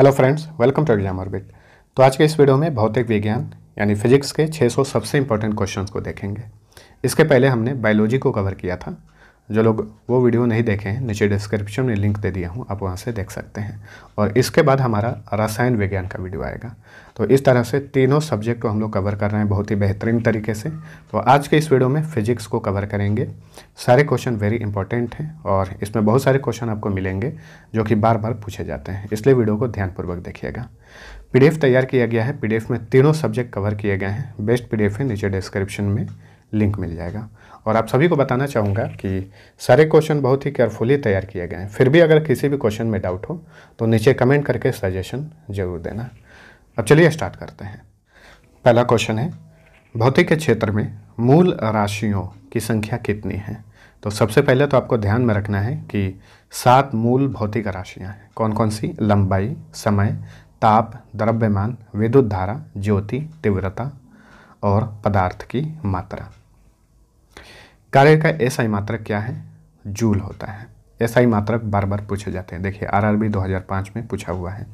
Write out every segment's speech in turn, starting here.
hello friends welcome to exam orbit तो आज के इस वीडियो में भौतिक विज्ञान यानी फिजिक्स के 600 सबसे इंपॉर्टेंट क्वेश्चंस को देखेंगे इसके पहले हमने बायोलॉजी को कवर किया था जो लोग वो वीडियो नहीं देखे हैं नीचे डिस्क्रिप्शन में लिंक दे दिया हूँ आप वहाँ से देख सकते हैं और इसके बाद हमारा रसायन विज्ञान का वीडियो आएगा तो इस तरह से तीनों सब्जेक्ट को हम लोग कवर कर रहे हैं बहुत ही बेहतरीन तरीके से तो आज के इस वीडियो में फिजिक्स को कवर करेंगे सारे क्वेश्चन वेरी इंपॉर्टेंट हैं और इसमें बहुत सारे क्वेश्चन आपको मिलेंगे जो कि बार बार पूछे जाते हैं इसलिए वीडियो को ध्यानपूर्वक देखिएगा पी तैयार किया गया है पी में तीनों सब्जेक्ट कवर किए गए हैं बेस्ट पी है नीचे डिस्क्रिप्शन में लिंक मिल जाएगा और आप सभी को बताना चाहूँगा कि सारे क्वेश्चन बहुत ही केयरफुली तैयार किए गए हैं फिर भी अगर किसी भी क्वेश्चन में डाउट हो तो नीचे कमेंट करके सजेशन जरूर देना अब चलिए स्टार्ट करते हैं पहला क्वेश्चन है भौतिक के क्षेत्र में मूल राशियों की संख्या कितनी है तो सबसे पहले तो आपको ध्यान में रखना है कि सात मूल भौतिक राशियाँ हैं कौन कौन सी लंबाई समय ताप द्रव्यमान विद्युत धारा ज्योति तीव्रता और पदार्थ की मात्रा कार्य का एसआई मात्रक क्या है जूल होता है एसआई मात्रक बार बार पूछे जाते हैं देखिए आरआरबी 2005 में पूछा हुआ है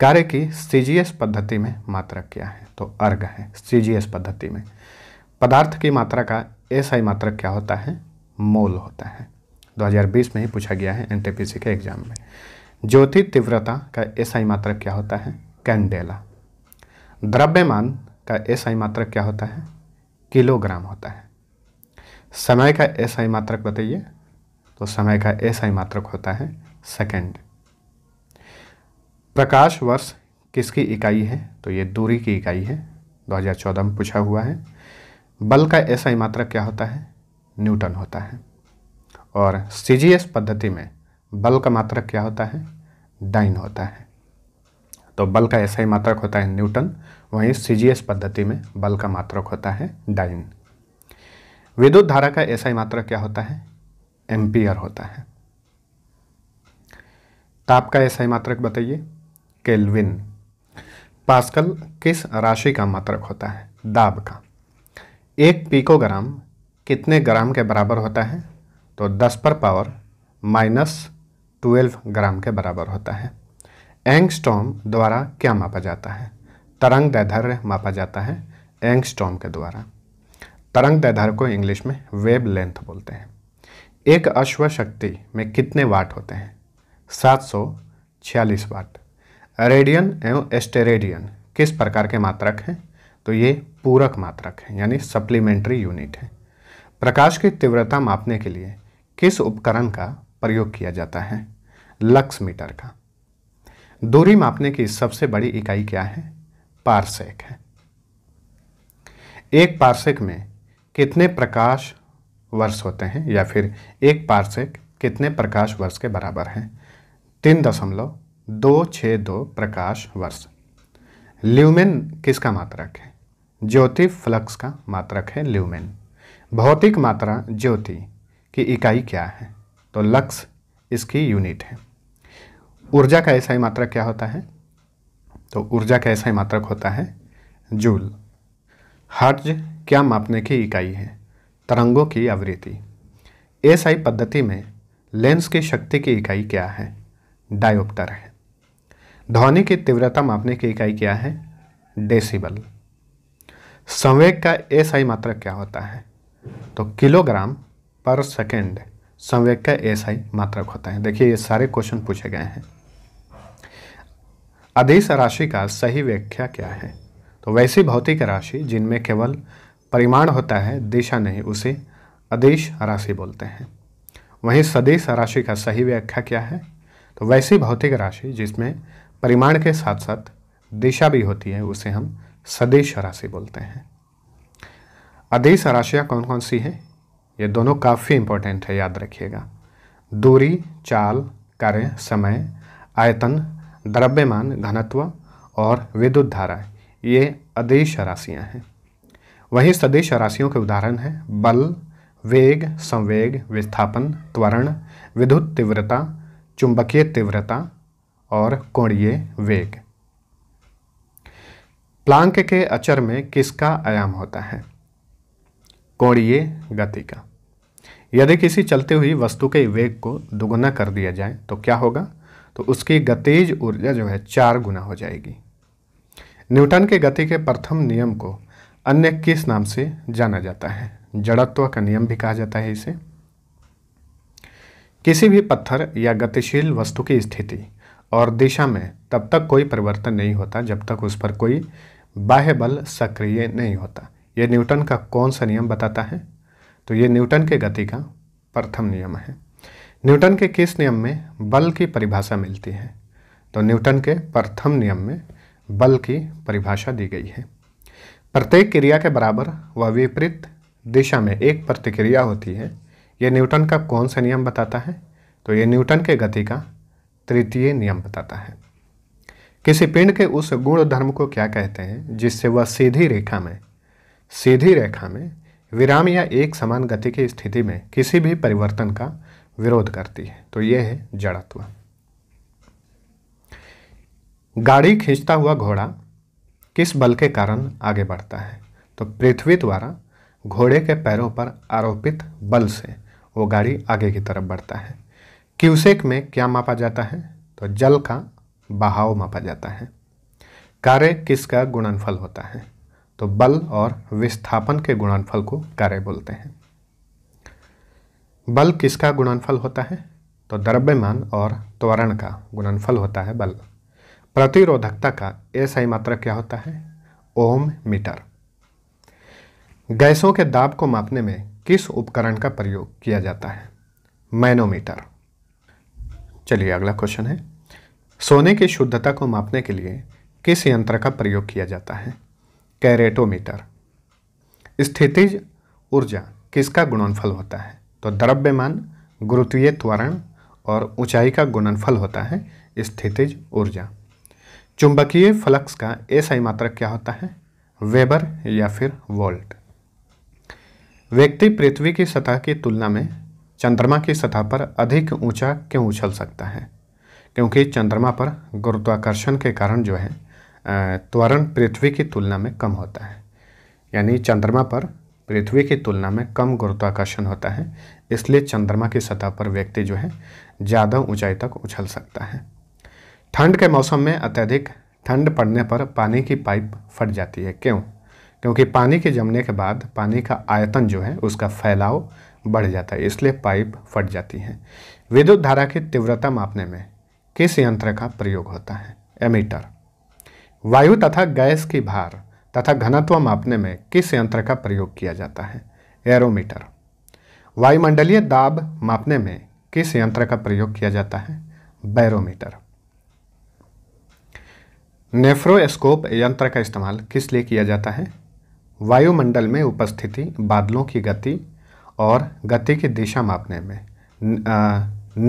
कार्य की सीजीएस पद्धति में मात्रक क्या है तो अर्घ है सीजीएस पद्धति में पदार्थ की मात्रा का एसआई मात्रक क्या होता है मोल होता है 2020 में ही पूछा गया है एनटीपीसी के एग्जाम में ज्योति तीव्रता का एसआई मात्रक क्या होता है कैंडेला द्रव्यमान का एसआई मात्रक क्या होता है किलोग्राम होता है समय का एसआई मात्रक बताइए तो समय का एसआई मात्रक होता है सेकंड प्रकाश वर्ष किसकी इकाई है तो ये दूरी की इकाई है 2014 में पूछा हुआ है बल का एसआई मात्रक क्या होता है न्यूटन होता है और सीजीएस पद्धति में बल का मात्रक क्या होता है डाइन होता है तो बल का एसआई मात्रक होता है न्यूटन वहीं सीजीएस पद्धति में बल का मात्रक होता है डाइन विद्युत धारा का ऐसा ही मात्रा क्या होता है एम्पियर होता है ताप का ऐसा ही मात्रक बताइए केल्विन पास्कल किस राशि का मात्रक होता है दाब का एक पीकोग्राम कितने ग्राम के बराबर होता है तो 10 पर पावर माइनस ट्वेल्व ग्राम के बराबर होता है एंगस्टॉम द्वारा क्या मापा जाता है तरंग दैधर्य मापा जाता है एंगस्टॉम के द्वारा तरंग दैधार को इंग्लिश में वेब लेंथ बोलते हैं एक अश्व शक्ति में कितने वाट होते हैं सात वाट रेडियन एवं एस्टेरेडियन किस प्रकार के मात्रक हैं तो ये पूरक मात्रक हैं यानी सप्लीमेंट्री यूनिट है प्रकाश की तीव्रता मापने के लिए किस उपकरण का प्रयोग किया जाता है लक्स मीटर का दूरी मापने की सबसे बड़ी इकाई क्या है पारसेक है एक पारसेक में कितने प्रकाश वर्ष होते हैं या फिर एक पार्सेक कितने प्रकाश वर्ष के बराबर हैं तीन दशमलव दो छः दो प्रकाश वर्ष ल्यूमेन किसका मात्रक है ज्योति फ्लक्स का मात्रक है ल्यूमेन भौतिक मात्रा ज्योति की इकाई क्या है तो लक्स इसकी यूनिट है ऊर्जा का ऐसा ही मात्रक क्या होता है तो ऊर्जा का ऐसा ही मात्रक होता है जूल हर्ज क्या मापने की इकाई है तरंगों की आवृत्ति एस आई पद्धति में लेंस की शक्ति की इकाई क्या है डायोप्टर है ध्वनि की तीव्रता मापने की इकाई क्या है डेसिबल संवेग का एस आई मात्रक क्या होता है तो किलोग्राम पर सेकेंड संवेग का एस आई मात्रक होता है देखिए ये सारे क्वेश्चन पूछे गए हैं अधिस राशि का सही व्याख्या क्या है तो वैसी भौतिक राशि जिनमें केवल परिमाण होता है दिशा नहीं उसे अदेश राशि बोलते हैं वहीं सदेश राशि का सही व्याख्या क्या है तो वैसी भौतिक राशि जिसमें परिमाण के साथ साथ दिशा भी होती है उसे हम सदेश राशि बोलते हैं अदेश राशियाँ कौन कौन सी हैं ये दोनों काफ़ी इम्पोर्टेंट है याद रखिएगा दूरी चाल कार्य समय आयतन द्रव्यमान घनत्व और विद्युत धारा ये अदेश राशियाँ हैं वही सदिश राशियों के उदाहरण हैं बल वेग संवेग विस्थापन त्वरण विद्युत तीव्रता चुंबकीय तीव्रता और कोणीय वेग प्लांक के अचर में किसका आयाम होता है कोणीय गति का यदि किसी चलती हुई वस्तु के वेग को दुगुना कर दिया जाए तो क्या होगा तो उसकी गतिज ऊर्जा जो है चार गुना हो जाएगी न्यूटन के गति के प्रथम नियम को अन्य किस नाम से जाना जाता है जड़त्व का नियम भी कहा जाता है इसे किसी भी पत्थर या गतिशील वस्तु की स्थिति और दिशा में तब तक कोई परिवर्तन नहीं होता जब तक उस पर कोई बाह्य बल सक्रिय नहीं होता यह न्यूटन का कौन सा नियम बताता है तो ये न्यूटन के गति का प्रथम नियम है न्यूटन के किस नियम में बल की परिभाषा मिलती है तो न्यूटन के प्रथम नियम में बल की परिभाषा दी गई है प्रत्येक क्रिया के बराबर व विपरीत दिशा में एक प्रतिक्रिया होती है यह न्यूटन का कौन सा नियम बताता है तो यह न्यूटन के गति का तृतीय नियम बताता है किसी पिंड के उस गुण धर्म को क्या कहते हैं जिससे वह सीधी रेखा में सीधी रेखा में विराम या एक समान गति की स्थिति में किसी भी परिवर्तन का विरोध करती है तो यह है जड़त्व गाड़ी खींचता हुआ घोड़ा किस बल के कारण आगे बढ़ता है तो पृथ्वी द्वारा घोड़े के पैरों पर आरोपित बल से वो गाड़ी आगे की तरफ बढ़ता है क्यूसेक में क्या मापा जाता है तो जल का बहाव मापा जाता है कार्य किसका गुणनफल होता है तो बल और विस्थापन के गुणनफल को कार्य बोलते हैं बल किसका गुणनफल होता है तो द्रव्यमान और त्वरण का गुणनफल होता है बल प्रतिरोधकता का एसआई मात्रक क्या होता है ओम मीटर गैसों के दाब को मापने में किस उपकरण का प्रयोग किया जाता है मैनोमीटर चलिए अगला क्वेश्चन है सोने की शुद्धता को मापने के लिए किस यंत्र का प्रयोग किया जाता है कैरेटोमीटर स्थितिज ऊर्जा किसका गुणनफल होता है तो द्रव्यमान गुरुत्वीय त्वरण और ऊंचाई का गुणनफल होता है स्थितिज ऊर्जा चुंबकीय फ्लक्स का एसआई मात्रक क्या होता है वेबर या फिर वोल्ट व्यक्ति पृथ्वी की सतह की तुलना में चंद्रमा की सतह पर अधिक ऊंचा क्यों उछल सकता है क्योंकि चंद्रमा पर गुरुत्वाकर्षण के कारण जो है त्वरण पृथ्वी की तुलना में कम होता है यानी चंद्रमा पर पृथ्वी की तुलना में कम गुरुत्वाकर्षण होता है इसलिए चंद्रमा की सतह पर व्यक्ति जो है ज़्यादा ऊंचाई तक उछल सकता है ठंड के मौसम में अत्यधिक ठंड पड़ने पर पानी की पाइप फट जाती है क्यों क्योंकि पानी के जमने के बाद पानी का आयतन जो है उसका फैलाव बढ़ जाता है इसलिए पाइप फट जाती है विद्युत धारा की तीव्रता मापने में किस यंत्र का प्रयोग होता है एमीटर वायु तथा गैस की भार तथा घनत्व मापने में किस यंत्र का प्रयोग किया जाता है एरोमीटर वायुमंडलीय दाब मापने में किस यंत्र का प्रयोग किया जाता है बैरोमीटर नेफ्रोस्कोप यंत्र का इस्तेमाल किस लिए किया जाता है वायुमंडल में उपस्थिति बादलों की गति और गति की दिशा मापने में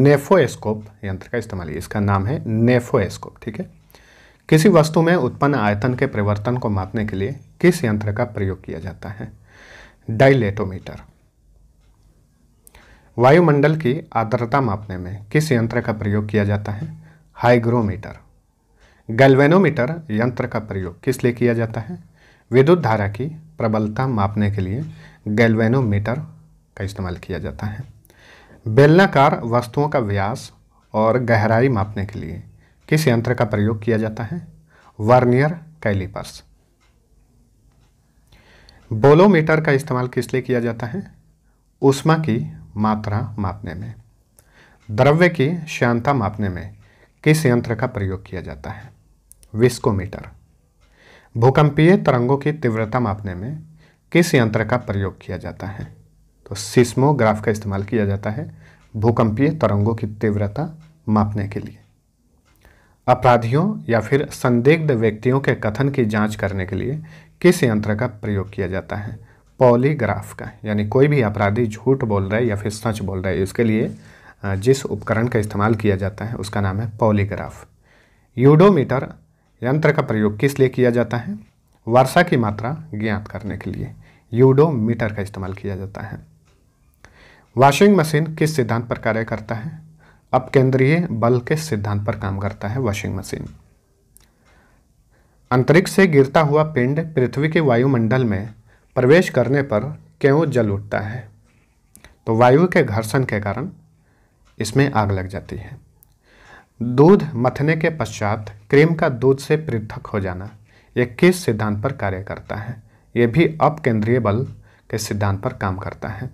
नेफोस्कोप यंत्र का इस्तेमाल इसका नाम है नेफोस्कोप ठीक है किसी वस्तु में उत्पन्न आयतन के परिवर्तन को मापने के लिए किस यंत्र का प्रयोग किया जाता है डाइलेटोमीटर वायुमंडल की आर्द्रता मापने में किस यंत्र का प्रयोग किया जाता है हाइग्रोमीटर गैल्वेनोमीटर यंत्र का प्रयोग किस लिए किया जाता है विद्युत धारा की प्रबलता मापने के लिए गैल्वेनोमीटर का इस्तेमाल किया जाता है बेलनाकार वस्तुओं का व्यास और गहराई मापने के लिए किस यंत्र का प्रयोग किया जाता है वर्नियर कैलिपर्स बोलोमीटर का इस्तेमाल किस लिए किया जाता है उष्मा की मात्रा मापने में द्रव्य की श्यांता मापने में किस यंत्र का प्रयोग किया जाता है विस्कोमीटर भूकंपीय तरंगों की तीव्रता मापने में किस यंत्र का प्रयोग किया जाता है तो सिस्मोग्राफ का इस्तेमाल किया जाता है भूकंपीय तरंगों की तीव्रता मापने के लिए अपराधियों या फिर संदिग्ध व्यक्तियों के कथन की जांच करने के लिए किस यंत्र का प्रयोग किया जाता है पॉलीग्राफ का यानी कोई भी अपराधी झूठ बोल रहा है या फिर सच बोल रहा है इसके लिए जिस उपकरण का इस्तेमाल किया जाता है उसका नाम है पॉलीग्राफ यूडोमीटर यंत्र का प्रयोग किस लिए किया जाता है वर्षा की मात्रा ज्ञात करने के लिए यूडोमीटर का इस्तेमाल किया जाता है वॉशिंग मशीन किस सिद्धांत पर कार्य करता है अब केंद्रीय बल के सिद्धांत पर काम करता है वॉशिंग मशीन अंतरिक्ष से गिरता हुआ पिंड पृथ्वी के वायुमंडल में प्रवेश करने पर क्यों जल उठता है तो वायु के घर्षण के कारण इसमें आग लग जाती है दूध मथने के पश्चात क्रीम का दूध से पृथक हो जाना यह किस सिद्धांत पर कार्य करता है यह भी अपकेंद्रीय बल के सिद्धांत पर काम करता है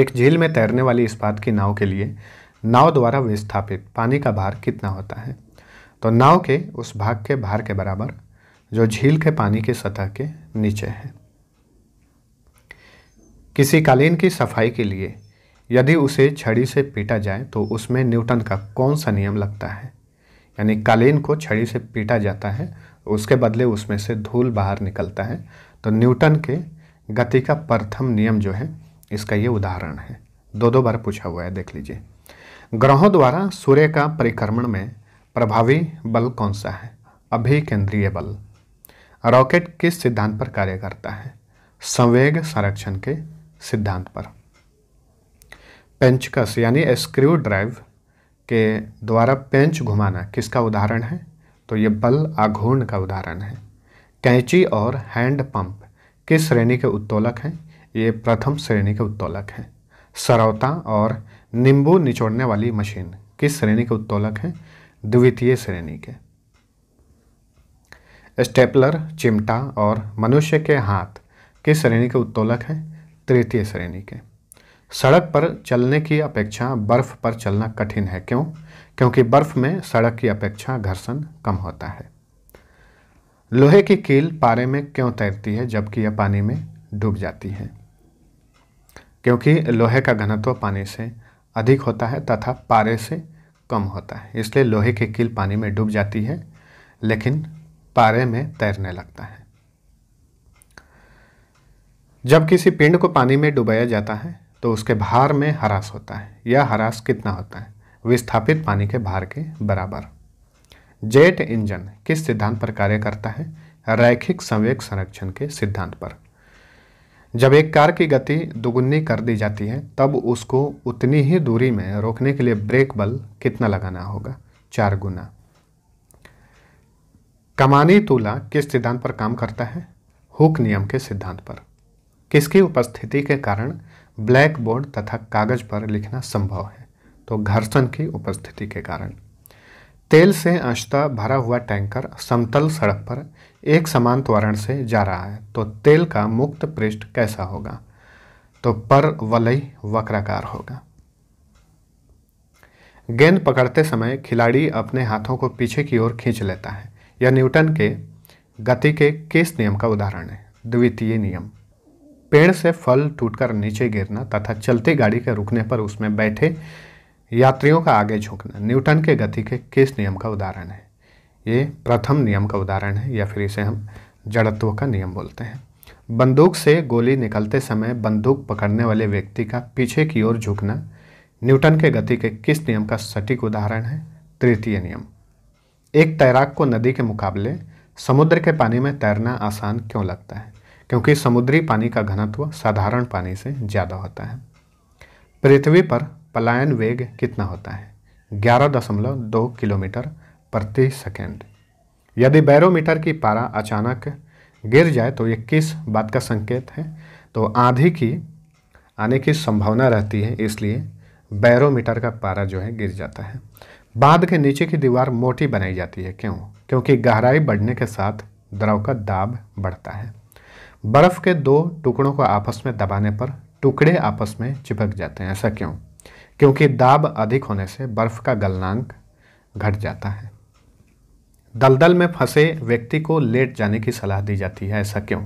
एक झील में तैरने वाली इस्पात की नाव के लिए नाव द्वारा विस्थापित पानी का भार कितना होता है तो नाव के उस भाग के भार के बराबर जो झील के पानी की सतह के नीचे है किसी कालीन की सफाई के लिए यदि उसे छड़ी से पीटा जाए तो उसमें न्यूटन का कौन सा नियम लगता है यानी कालीन को छड़ी से पीटा जाता है उसके बदले उसमें से धूल बाहर निकलता है तो न्यूटन के गति का प्रथम नियम जो है इसका ये उदाहरण है दो दो बार पूछा हुआ है देख लीजिए ग्रहों द्वारा सूर्य का परिक्रमण में प्रभावी बल कौन सा है अभिकेंद्रीय बल रॉकेट किस सिद्धांत पर कार्य करता है संवेग संरक्षण के सिद्धांत पर पेंचकस यानी स्क्रू ड्राइव के द्वारा पेंच घुमाना किसका उदाहरण है तो ये बल आघूर्ण का उदाहरण है कैंची और हैंड पंप किस श्रेणी के उत्तोलक हैं ये प्रथम श्रेणी के उत्तोलक हैं सरौता और नींबू निचोड़ने वाली मशीन किस श्रेणी के उत्तोलक हैं द्वितीय श्रेणी के स्टेपलर चिमटा और मनुष्य के हाथ किस श्रेणी के उत्तोलक हैं तृतीय श्रेणी के सड़क पर चलने की अपेक्षा बर्फ़ पर चलना कठिन है क्यों क्योंकि बर्फ़ में सड़क की अपेक्षा घर्षण कम होता है लोहे की कील पारे में क्यों तैरती है जबकि यह पानी में डूब जाती है क्योंकि लोहे का घनत्व पानी से अधिक होता है तथा पारे से कम होता है इसलिए लोहे की कील पानी में डूब जाती है लेकिन पारे में तैरने लगता है जब किसी पिंड को पानी में डुबाया जाता है तो उसके भार में हरास होता है यह हरास कितना होता है विस्थापित पानी के भार के बराबर जेट इंजन किस सिद्धांत पर कार्य करता है रैखिक संवेक संरक्षण के सिद्धांत पर जब एक कार की गति दुगुनी कर दी जाती है तब उसको उतनी ही दूरी में रोकने के लिए ब्रेक बल कितना लगाना होगा चार गुना कमानी तुला किस सिद्धांत पर काम करता है हुक नियम के सिद्धांत पर किसकी उपस्थिति के कारण ब्लैक बोर्ड तथा कागज पर लिखना संभव है तो घर्षण की उपस्थिति के कारण तेल से अंशतः भरा हुआ टैंकर समतल सड़क पर एक समान त्वरण से जा रहा है तो तेल का मुक्त पृष्ठ कैसा होगा तो पर वलय वक्राकार होगा गेंद पकड़ते समय खिलाड़ी अपने हाथों को पीछे की ओर खींच लेता है यह न्यूटन के गति के किस नियम का उदाहरण है द्वितीय नियम पेड़ से फल टूटकर नीचे गिरना तथा चलती गाड़ी के रुकने पर उसमें बैठे यात्रियों का आगे झुकना न्यूटन के गति के किस नियम का उदाहरण है ये प्रथम नियम का उदाहरण है या फिर इसे हम जड़त्व का नियम बोलते हैं बंदूक से गोली निकलते समय बंदूक पकड़ने वाले व्यक्ति का पीछे की ओर झुकना न्यूटन के गति के किस नियम का सटीक उदाहरण है तृतीय नियम एक तैराक को नदी के मुकाबले समुद्र के पानी में तैरना आसान क्यों लगता है क्योंकि समुद्री पानी का घनत्व साधारण पानी से ज़्यादा होता है पृथ्वी पर पलायन वेग कितना होता है ग्यारह दशमलव दो किलोमीटर प्रति सेकेंड यदि बैरोमीटर की पारा अचानक गिर जाए तो ये किस बात का संकेत है तो आंधी की आने की संभावना रहती है इसलिए बैरोमीटर का पारा जो है गिर जाता है बाद के नीचे की दीवार मोटी बनाई जाती है क्यों क्योंकि गहराई बढ़ने के साथ द्रव का दाब बढ़ता है बर्फ़ के दो टुकड़ों को आपस में दबाने पर टुकड़े आपस में चिपक जाते हैं ऐसा क्यों क्योंकि दाब अधिक होने से बर्फ़ का गलनांक घट जाता है दलदल में फंसे व्यक्ति को लेट जाने की सलाह दी जाती है ऐसा क्यों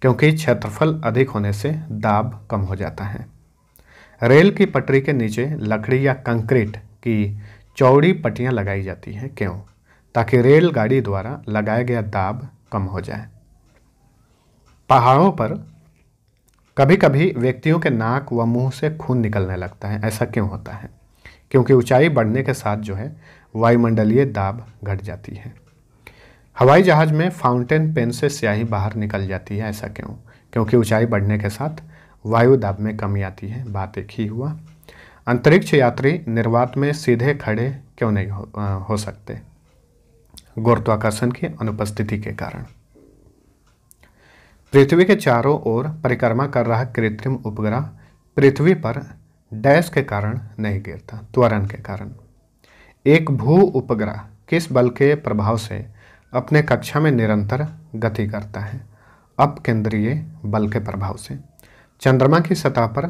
क्योंकि क्षेत्रफल अधिक होने से दाब कम हो जाता है रेल की पटरी के नीचे लकड़ी या कंक्रीट की चौड़ी पट्टियाँ लगाई जाती हैं क्यों ताकि रेलगाड़ी द्वारा लगाया गया दाब कम हो जाए पहाड़ों पर कभी कभी व्यक्तियों के नाक व मुंह से खून निकलने लगता है ऐसा क्यों होता है क्योंकि ऊंचाई बढ़ने के साथ जो है वायुमंडलीय दाब घट जाती है हवाई जहाज़ में फाउंटेन पेन से स्याही बाहर निकल जाती है ऐसा क्यों क्योंकि ऊंचाई बढ़ने के साथ वायु दाब में कमी आती है बात एक ही हुआ अंतरिक्ष यात्री निर्वात में सीधे खड़े क्यों नहीं हो, हो सकते गुरुत्वाकर्षण की अनुपस्थिति के कारण पृथ्वी के चारों ओर परिक्रमा कर रहा कृत्रिम उपग्रह पृथ्वी पर डैश के कारण नहीं गिरता त्वरण के कारण एक भू उपग्रह किस बल के प्रभाव से अपने कक्षा में निरंतर गति करता है अप केंद्रीय बल के प्रभाव से चंद्रमा की सतह पर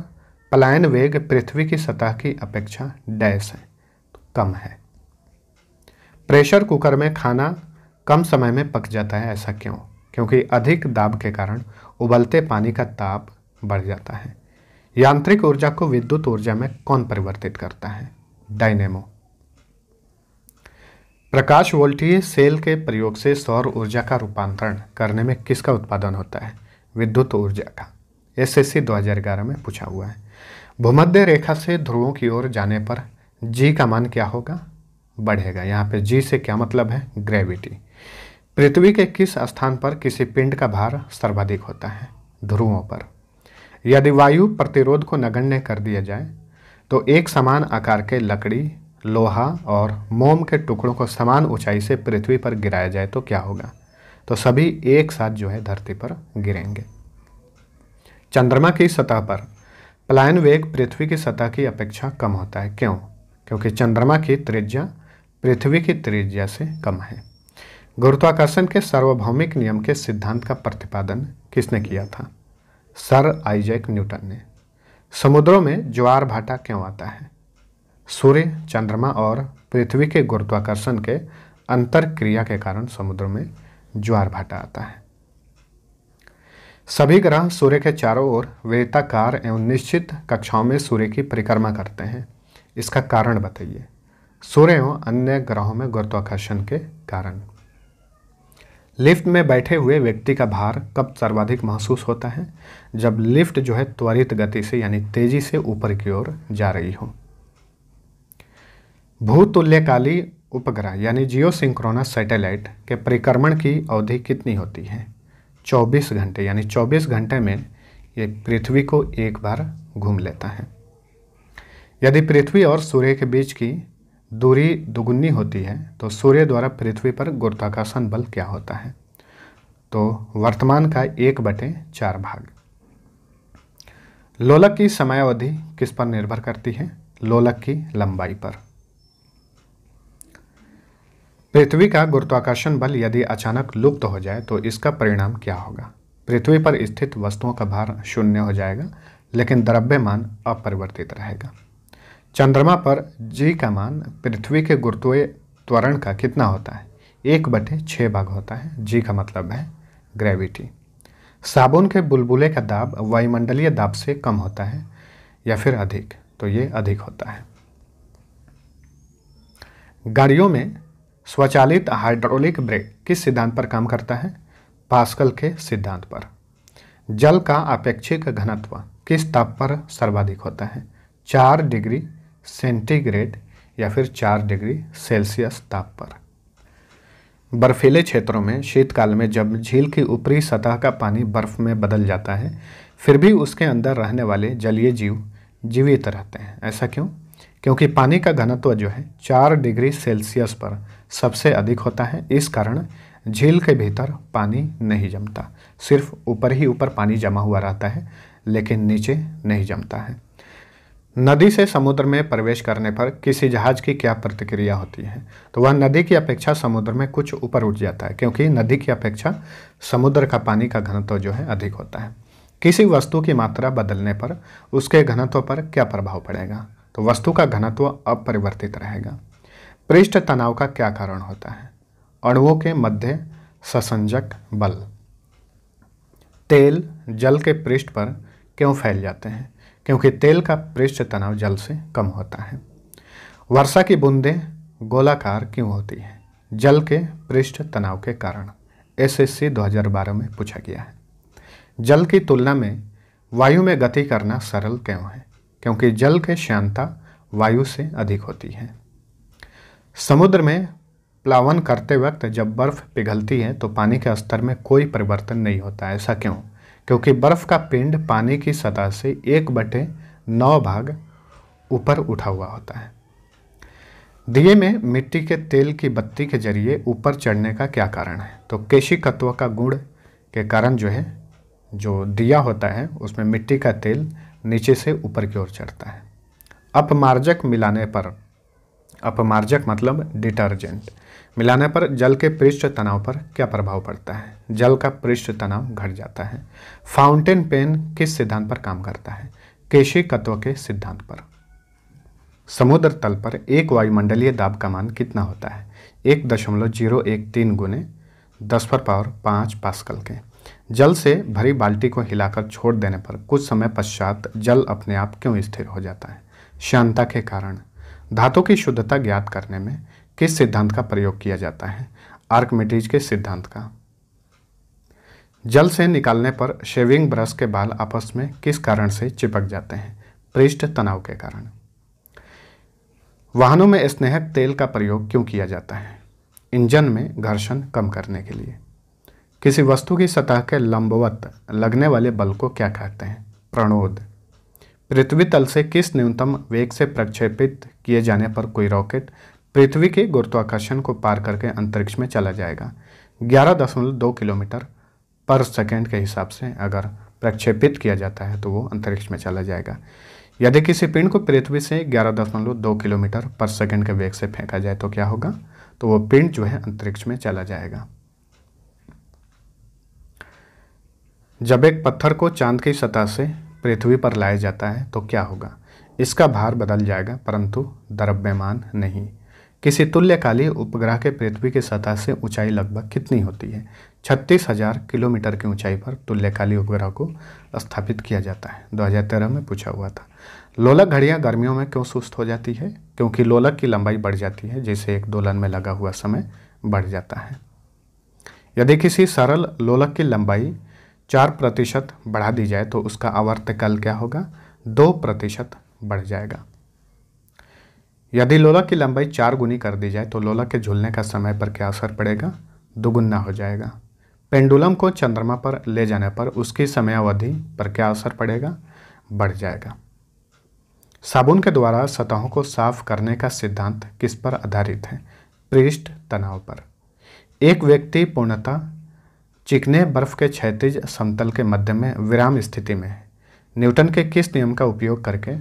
पलायन वेग पृथ्वी की सतह की अपेक्षा डैश है तो कम है प्रेशर कुकर में खाना कम समय में पक जाता है ऐसा क्यों क्योंकि अधिक दाब के कारण उबलते पानी का ताप बढ़ जाता है यांत्रिक ऊर्जा को विद्युत ऊर्जा में कौन परिवर्तित करता है डायनेमो प्रकाश वोल्टीय सेल के प्रयोग से सौर ऊर्जा का रूपांतरण करने में किसका उत्पादन होता है विद्युत ऊर्जा का एसएससी 2011 में पूछा हुआ है भूमध्य रेखा से ध्रुवों की ओर जाने पर जी का मान क्या होगा बढ़ेगा यहाँ पे जी से क्या मतलब है ग्रेविटी पृथ्वी के किस स्थान पर किसी पिंड का भार सर्वाधिक होता है ध्रुवों पर यदि वायु प्रतिरोध को नगण्य कर दिया जाए तो एक समान आकार के लकड़ी लोहा और मोम के टुकड़ों को समान ऊंचाई से पृथ्वी पर गिराया जाए तो क्या होगा तो सभी एक साथ जो है धरती पर गिरेंगे चंद्रमा की सतह पर पलायन वेग पृथ्वी की सतह की अपेक्षा कम होता है क्यों क्योंकि चंद्रमा की त्रिज्या पृथ्वी की त्रिज्या से कम है गुरुत्वाकर्षण के सार्वभौमिक नियम के सिद्धांत का प्रतिपादन किसने किया था सर आइजैक न्यूटन ने समुद्रों में ज्वार भाटा क्यों आता है सूर्य चंद्रमा और पृथ्वी के गुरुत्वाकर्षण के अंतर क्रिया के कारण समुद्रों में ज्वार भाटा आता है सभी ग्रह सूर्य के चारों ओर वेताकार एवं निश्चित कक्षाओं में सूर्य की परिक्रमा करते हैं इसका कारण बताइए सूर्य एवं अन्य ग्रहों में गुरुत्वाकर्षण के कारण लिफ्ट में बैठे हुए व्यक्ति का भार कब सर्वाधिक महसूस होता है जब लिफ्ट जो है त्वरित गति से यानी तेजी से ऊपर की ओर जा रही हो भूतुल्यकाली उपग्रह यानी जियो सिंक्रोना सैटेलाइट के परिक्रमण की अवधि कितनी होती है 24 घंटे यानी 24 घंटे में ये पृथ्वी को एक बार घूम लेता है यदि पृथ्वी और सूर्य के बीच की दूरी दुगुनी होती है तो सूर्य द्वारा पृथ्वी पर गुरुत्वाकर्षण बल क्या होता है तो वर्तमान का एक बटे चार भाग लोलक की समयावधि किस पर निर्भर करती है लोलक की लंबाई पर पृथ्वी का गुरुत्वाकर्षण बल यदि अचानक लुप्त हो जाए तो इसका परिणाम क्या होगा पृथ्वी पर स्थित वस्तुओं का भार शून्य हो जाएगा लेकिन द्रव्यमान अपरिवर्तित रहेगा चंद्रमा पर जी का मान पृथ्वी के गुरुत्वीय त्वरण का कितना होता है एक बटे छः भाग होता है जी का मतलब है ग्रेविटी साबुन के बुलबुले का दाब वायुमंडलीय दाब से कम होता है या फिर अधिक तो ये अधिक होता है गाड़ियों में स्वचालित हाइड्रोलिक ब्रेक किस सिद्धांत पर काम करता है पास्कल के सिद्धांत पर जल का अपेक्षिक घनत्व किस ताप पर सर्वाधिक होता है चार डिग्री सेंटीग्रेड या फिर चार डिग्री सेल्सियस ताप पर बर्फीले क्षेत्रों में शीतकाल में जब झील की ऊपरी सतह का पानी बर्फ में बदल जाता है फिर भी उसके अंदर रहने वाले जलीय जीव जीवित रहते हैं ऐसा क्यों क्योंकि पानी का घनत्व जो है चार डिग्री सेल्सियस पर सबसे अधिक होता है इस कारण झील के भीतर पानी नहीं जमता सिर्फ ऊपर ही ऊपर पानी जमा हुआ रहता है लेकिन नीचे नहीं जमता है नदी से समुद्र में प्रवेश करने पर किसी जहाज की क्या प्रतिक्रिया होती है तो वह नदी की अपेक्षा समुद्र में कुछ ऊपर उठ जाता है क्योंकि नदी की अपेक्षा समुद्र का पानी का घनत्व जो है अधिक होता है किसी वस्तु की मात्रा बदलने पर उसके घनत्व पर क्या प्रभाव पड़ेगा तो वस्तु का घनत्व अपरिवर्तित रहेगा पृष्ठ तनाव का क्या कारण होता है अणुओं के मध्य ससंजक बल तेल जल के पृष्ठ पर क्यों फैल जाते हैं क्योंकि तेल का पृष्ठ तनाव जल से कम होता है वर्षा की बूंदें गोलाकार क्यों होती है जल के पृष्ठ तनाव के कारण एसएससी 2012 में पूछा गया है जल की तुलना में वायु में गति करना सरल क्यों है क्योंकि जल के श्यानता वायु से अधिक होती है समुद्र में प्लावन करते वक्त जब बर्फ़ पिघलती है तो पानी के स्तर में कोई परिवर्तन नहीं होता ऐसा क्यों क्योंकि बर्फ़ का पिंड पानी की सतह से एक बटे नौ भाग ऊपर उठा हुआ होता है दिए में मिट्टी के तेल की बत्ती के जरिए ऊपर चढ़ने का क्या कारण है तो केशी तत्व का गुण के कारण जो है जो दिया होता है उसमें मिट्टी का तेल नीचे से ऊपर की ओर चढ़ता है अपमार्जक मिलाने पर अपमार्जक मतलब डिटर्जेंट मिलाने पर जल के पृष्ठ तनाव पर क्या प्रभाव पड़ता है जल का पृष्ठ तनाव घट जाता है फाउंटेन पेन किस सिद्धांत पर काम करता है केशी तत्व के सिद्धांत पर समुद्र तल पर एक वायुमंडलीय दाब का मान कितना होता है एक दशमलव जीरो एक तीन गुने दस पर पावर पाँच पास्कल के जल से भरी बाल्टी को हिलाकर छोड़ देने पर कुछ समय पश्चात जल अपने आप क्यों स्थिर हो जाता है शांता के कारण धातु की शुद्धता ज्ञात करने में किस सिद्धांत का प्रयोग किया जाता है आर्कमेटीज के सिद्धांत का जल से निकालने पर शेविंग ब्रश के बाल आपस में किस कारण से चिपक जाते हैं पृष्ठ तनाव के कारण वाहनों में स्नेहक तेल का प्रयोग क्यों किया जाता है इंजन में घर्षण कम करने के लिए किसी वस्तु की सतह के लंबवत लगने वाले बल को क्या कहते हैं प्रणोद पृथ्वी तल से किस न्यूनतम वेग से प्रक्षेपित किए जाने पर कोई रॉकेट पृथ्वी के गुरुत्वाकर्षण को पार करके अंतरिक्ष में चला जाएगा ग्यारह दशमलव दो किलोमीटर पर सेकेंड के हिसाब से अगर प्रक्षेपित किया जाता है तो वो अंतरिक्ष में चला जाएगा यदि किसी पिंड को पृथ्वी से ग्यारह दशमलव दो किलोमीटर पर सेकेंड के वेग से फेंका जाए तो क्या होगा तो वो पिंड जो है अंतरिक्ष में चला जाएगा जब एक पत्थर को चांद की सतह से पृथ्वी पर लाया जाता है तो क्या होगा इसका भार बदल जाएगा परंतु द्रव्यमान नहीं किसी तुल्यकाली उपग्रह के पृथ्वी की सतह से ऊंचाई लगभग कितनी होती है छत्तीस हजार किलोमीटर की ऊंचाई पर तुल्यकाली उपग्रह को स्थापित किया जाता है 2013 में पूछा हुआ था लोलक घड़ियां गर्मियों में क्यों सुस्त हो जाती है क्योंकि लोलक की लंबाई बढ़ जाती है जिससे एक दोलन में लगा हुआ समय बढ़ जाता है यदि किसी सरल लोलक की लंबाई चार प्रतिशत बढ़ा दी जाए तो उसका आवर्तकाल क्या होगा दो प्रतिशत बढ़ जाएगा यदि लोला की लंबाई चार गुनी कर दी जाए तो लोला के झूलने का समय पर क्या असर पड़ेगा दुगुना हो जाएगा पेंडुलम को चंद्रमा पर ले जाने पर उसकी समयावधि पर क्या असर पड़ेगा बढ़ जाएगा साबुन के द्वारा सतहों को साफ करने का सिद्धांत किस पर आधारित है पृष्ठ तनाव पर एक व्यक्ति पूर्णतः चिकने बर्फ के क्षैतिज समतल के मध्य में विराम स्थिति में है न्यूटन के किस नियम का उपयोग करके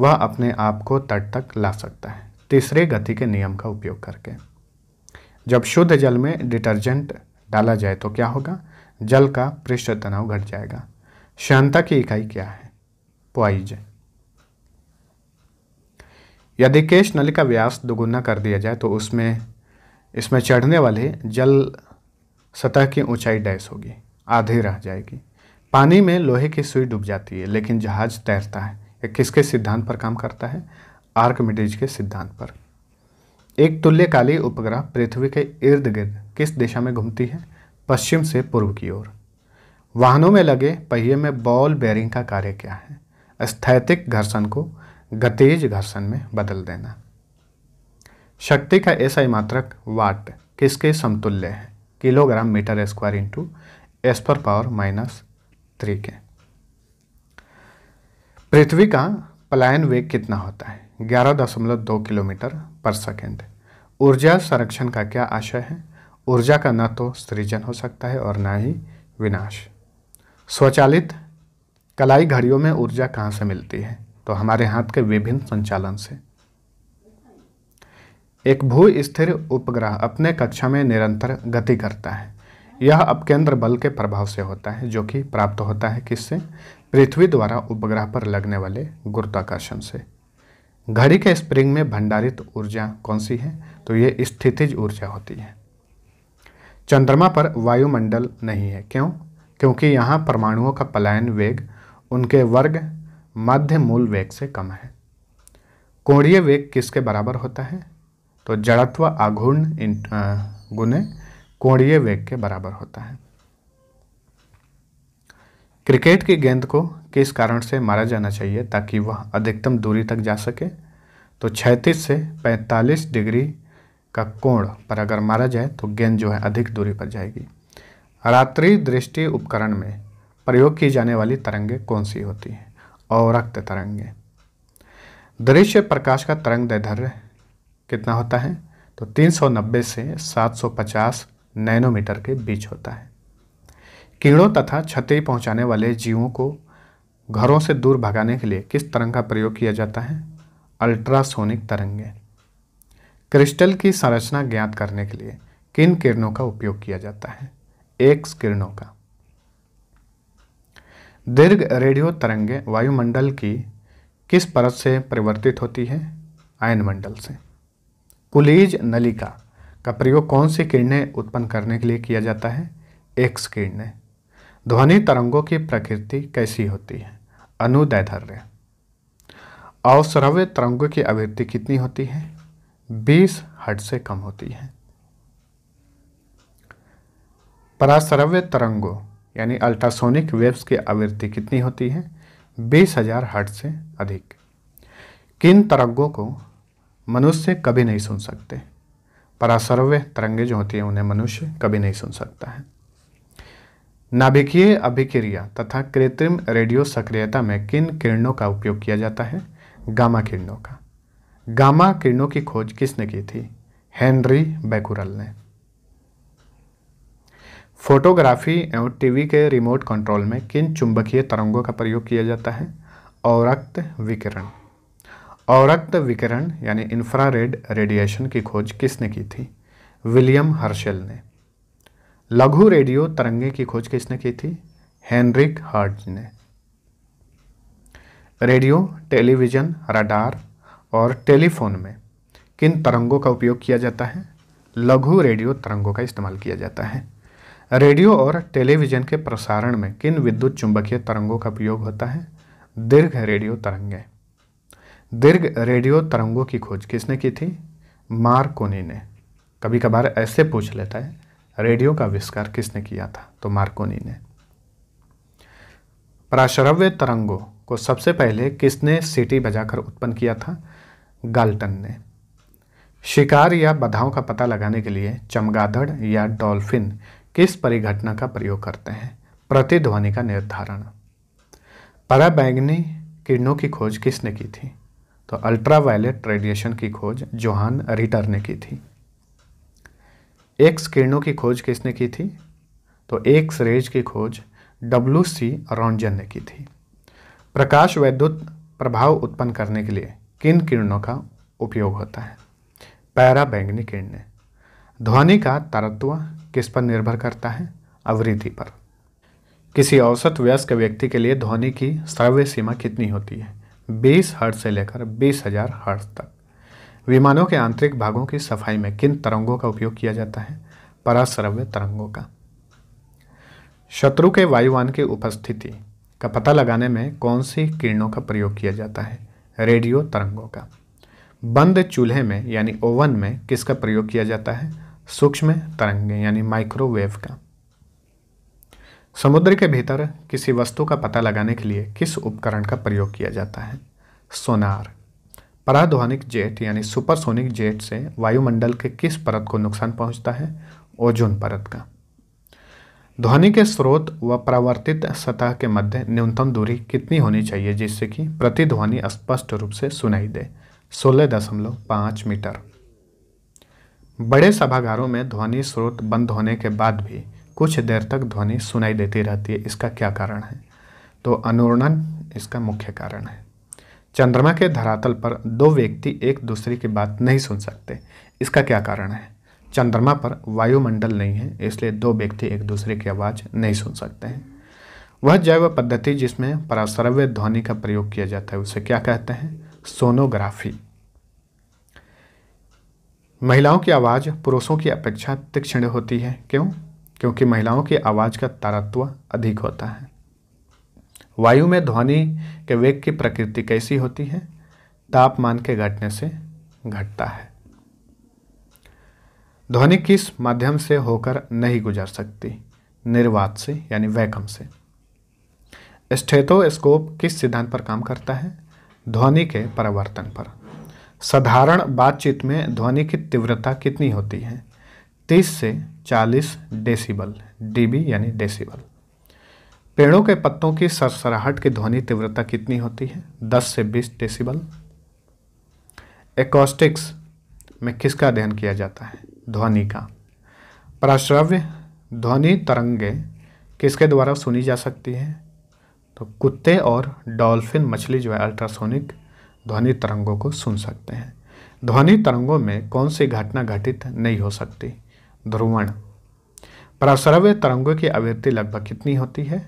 वह अपने आप को तट तक ला सकता है तीसरे गति के नियम का उपयोग करके जब शुद्ध जल में डिटर्जेंट डाला जाए तो क्या होगा जल का पृष्ठ तनाव घट जाएगा शांता की इकाई क्या है प्वाइज यदि केश नली का व्यास दुगुना कर दिया जाए तो उसमें इसमें चढ़ने वाले जल सतह की ऊंचाई डैस होगी आधी रह जाएगी पानी में लोहे की सुई डूब जाती है लेकिन जहाज तैरता है किसके सिद्धांत पर काम करता है आर्कमिडीज के सिद्धांत पर एक तुल्यकाली उपग्रह पृथ्वी के इर्द गिर्द किस दिशा में घूमती है पश्चिम से पूर्व की ओर वाहनों में लगे पहिए में बॉल बैरिंग का कार्य क्या है स्थैतिक घर्षण को गतिज घर्षण में बदल देना शक्ति का ऐसा मात्रक वाट किसके समतुल्य है kilogram metre square into s पर पावर माइनस थ्री के पृथ्वी का पलायन वेग कितना होता है ग्यारह दशमलव दो किलोमीटर पर सेकेंड ऊर्जा संरक्षण का क्या आशय है ऊर्जा का न तो सृजन हो सकता है और न ही विनाश स्वचालित कलाई घड़ियों में ऊर्जा कहाँ से मिलती है तो हमारे हाथ के विभिन्न संचालन से एक भू स्थिर उपग्रह अपने कक्षा में निरंतर गति करता है यह अपकेंद्र बल के प्रभाव से होता है जो कि प्राप्त होता है किससे पृथ्वी द्वारा उपग्रह पर लगने वाले गुरुत्वाकर्षण से घड़ी के स्प्रिंग में भंडारित ऊर्जा कौन सी है तो ये स्थितिज ऊर्जा होती है चंद्रमा पर वायुमंडल नहीं है क्यों क्योंकि यहाँ परमाणुओं का पलायन वेग उनके वर्ग मध्य मूल वेग से कम है कोणीय वेग किसके बराबर होता है तो जड़त्व आघूर्ण गुने कोणीय वेग के बराबर होता है क्रिकेट की गेंद को किस कारण से मारा जाना चाहिए ताकि वह अधिकतम दूरी तक जा सके तो 36 से 45 डिग्री का कोण पर अगर मारा जाए तो गेंद जो है अधिक दूरी पर जाएगी रात्रि दृष्टि उपकरण में प्रयोग की जाने वाली तरंगे कौन सी होती हैं औरक्त तरंगें तरंगे दृश्य प्रकाश का तरंग दैधर्य कितना होता है तो 390 से 750 नैनोमीटर के बीच होता है कीड़ों तथा क्षति पहुंचाने वाले जीवों को घरों से दूर भगाने के लिए किस तरंग का प्रयोग किया जाता है अल्ट्रासोनिक तरंगे क्रिस्टल की संरचना ज्ञात करने के लिए किन किरणों का उपयोग किया जाता है एक्स किरणों का दीर्घ रेडियो तरंगें वायुमंडल की किस परत से परिवर्तित होती है आयन मंडल से कुलीज नलिका का प्रयोग कौन सी किरणें उत्पन्न करने के लिए किया जाता है एक्स किरणें ध्वनि तरंगों की प्रकृति कैसी होती है अनुदैधर्य अवसरव्य तरंगों की आवृत्ति कितनी होती है 20 हट से कम होती है पराश्रव्य तरंगों यानी अल्ट्रासोनिक वेव्स की आवृत्ति कितनी होती है बीस हजार हट से अधिक किन तरंगों को मनुष्य कभी नहीं सुन सकते पराश्रव्य तरंगे जो होती हैं उन्हें मनुष्य कभी नहीं सुन सकता है नाभिकीय अभिक्रिया तथा कृत्रिम रेडियो सक्रियता में किन किरणों का उपयोग किया जाता है गामा किरणों का गामा किरणों की खोज किसने की थी हेनरी बैकुरल ने फोटोग्राफी एवं टीवी के रिमोट कंट्रोल में किन चुंबकीय तरंगों का प्रयोग किया जाता है औरक्त विकिरण औरक्त विकिरण यानी इंफ्रारेड रेडिएशन की खोज किसने की थी विलियम हर्शल ने लघु रेडियो तरंगे की खोज किसने की थी हेनरिक हार्ट ने रेडियो टेलीविज़न रडार और टेलीफोन में किन तरंगों का उपयोग किया जाता है लघु रेडियो तरंगों का इस्तेमाल किया जाता है रेडियो और टेलीविज़न के प्रसारण में किन विद्युत चुंबकीय तरंगों का उपयोग होता है दीर्घ रेडियो तरंगें दीर्घ रेडियो तरंगों की खोज किसने की थी मार्कोनी ने कभी कभार ऐसे पूछ लेता है रेडियो का आविष्कार किसने किया था तो मार्कोनी ने पराश्रव्य तरंगों को सबसे पहले किसने सीटी बजाकर उत्पन्न किया था गाल्टन ने शिकार या बधाओं का पता लगाने के लिए चमगादड़ या डॉल्फिन किस परिघटना का प्रयोग करते हैं प्रतिध्वनि का निर्धारण पराबैंगनी किरणों की खोज किसने की थी तो अल्ट्रावायलेट रेडिएशन की खोज जोहान रिटर ने की थी एक्स किरणों की खोज किसने की थी तो एक्स रेज की खोज डब्ल्यू सी रॉन्जन ने की थी प्रकाश वैद्युत प्रभाव उत्पन्न करने के लिए किन किरणों का उपयोग होता है पैरा बैंगनी किरणें ध्वनि का तरत्व किस पर निर्भर करता है अवृद्धि पर किसी औसत वयस्क व्यक्ति के लिए ध्वनि की श्रव्य सीमा कितनी होती है बीस हर्ट से लेकर बीस हजार हर्ट तक विमानों के आंतरिक भागों की सफाई में किन तरंगों का उपयोग किया जाता है परासरव्य तरंगों का शत्रु के वायुवान की उपस्थिति का पता लगाने में कौन सी किरणों का प्रयोग किया जाता है रेडियो तरंगों का बंद चूल्हे में यानी ओवन में किसका प्रयोग किया जाता है सूक्ष्म तरंगे यानी माइक्रोवेव का समुद्र के भीतर किसी वस्तु का पता लगाने के लिए किस उपकरण का प्रयोग किया जाता है सोनार पराध्वनिक जेट यानी सुपरसोनिक जेट से वायुमंडल के किस परत को नुकसान पहुंचता है ओजोन परत का ध्वनि के स्रोत व परावर्तित सतह के मध्य न्यूनतम दूरी कितनी होनी चाहिए जिससे कि प्रतिध्वनि स्पष्ट रूप से सुनाई दे सोलह दशमलव पाँच मीटर बड़े सभागारों में ध्वनि स्रोत बंद होने के बाद भी कुछ देर तक ध्वनि सुनाई देती रहती है इसका क्या कारण है तो अनुर्णन इसका मुख्य कारण है चंद्रमा के धरातल पर दो व्यक्ति एक दूसरे की बात नहीं सुन सकते इसका क्या कारण है चंद्रमा पर वायुमंडल नहीं है इसलिए दो व्यक्ति एक दूसरे की आवाज़ नहीं सुन सकते हैं वह जैव पद्धति जिसमें पराश्रव्य ध्वनि का प्रयोग किया जाता है उसे क्या कहते हैं सोनोग्राफी महिलाओं की आवाज़ पुरुषों की अपेक्षा तीक्ष्ण होती है क्यों क्योंकि महिलाओं की आवाज़ का तारत्व अधिक होता है वायु में ध्वनि के वेग की प्रकृति कैसी होती है तापमान के घटने से घटता है ध्वनि किस माध्यम से होकर नहीं गुजर सकती निर्वात से यानी वैकम से स्टेथोस्कोप किस सिद्धांत पर काम करता है ध्वनि के परावर्तन पर साधारण बातचीत में ध्वनि की तीव्रता कितनी होती है 30 से 40 डेसिबल डीबी यानी डेसिबल पेड़ों के पत्तों की सरसराहट की ध्वनि तीव्रता कितनी होती है 10 से 20 डेसिबल एकॉस्टिक्स में किसका अध्ययन किया जाता है ध्वनि का प्राश्रव्य ध्वनि तरंगे किसके द्वारा सुनी जा सकती है तो कुत्ते और डॉल्फिन मछली जो है अल्ट्रासोनिक ध्वनि तरंगों को सुन सकते हैं ध्वनि तरंगों में कौन सी घटना घटित नहीं हो सकती ध्रुवण प्रसरव्य तरंगों की आवृत्ति लगभग कितनी होती है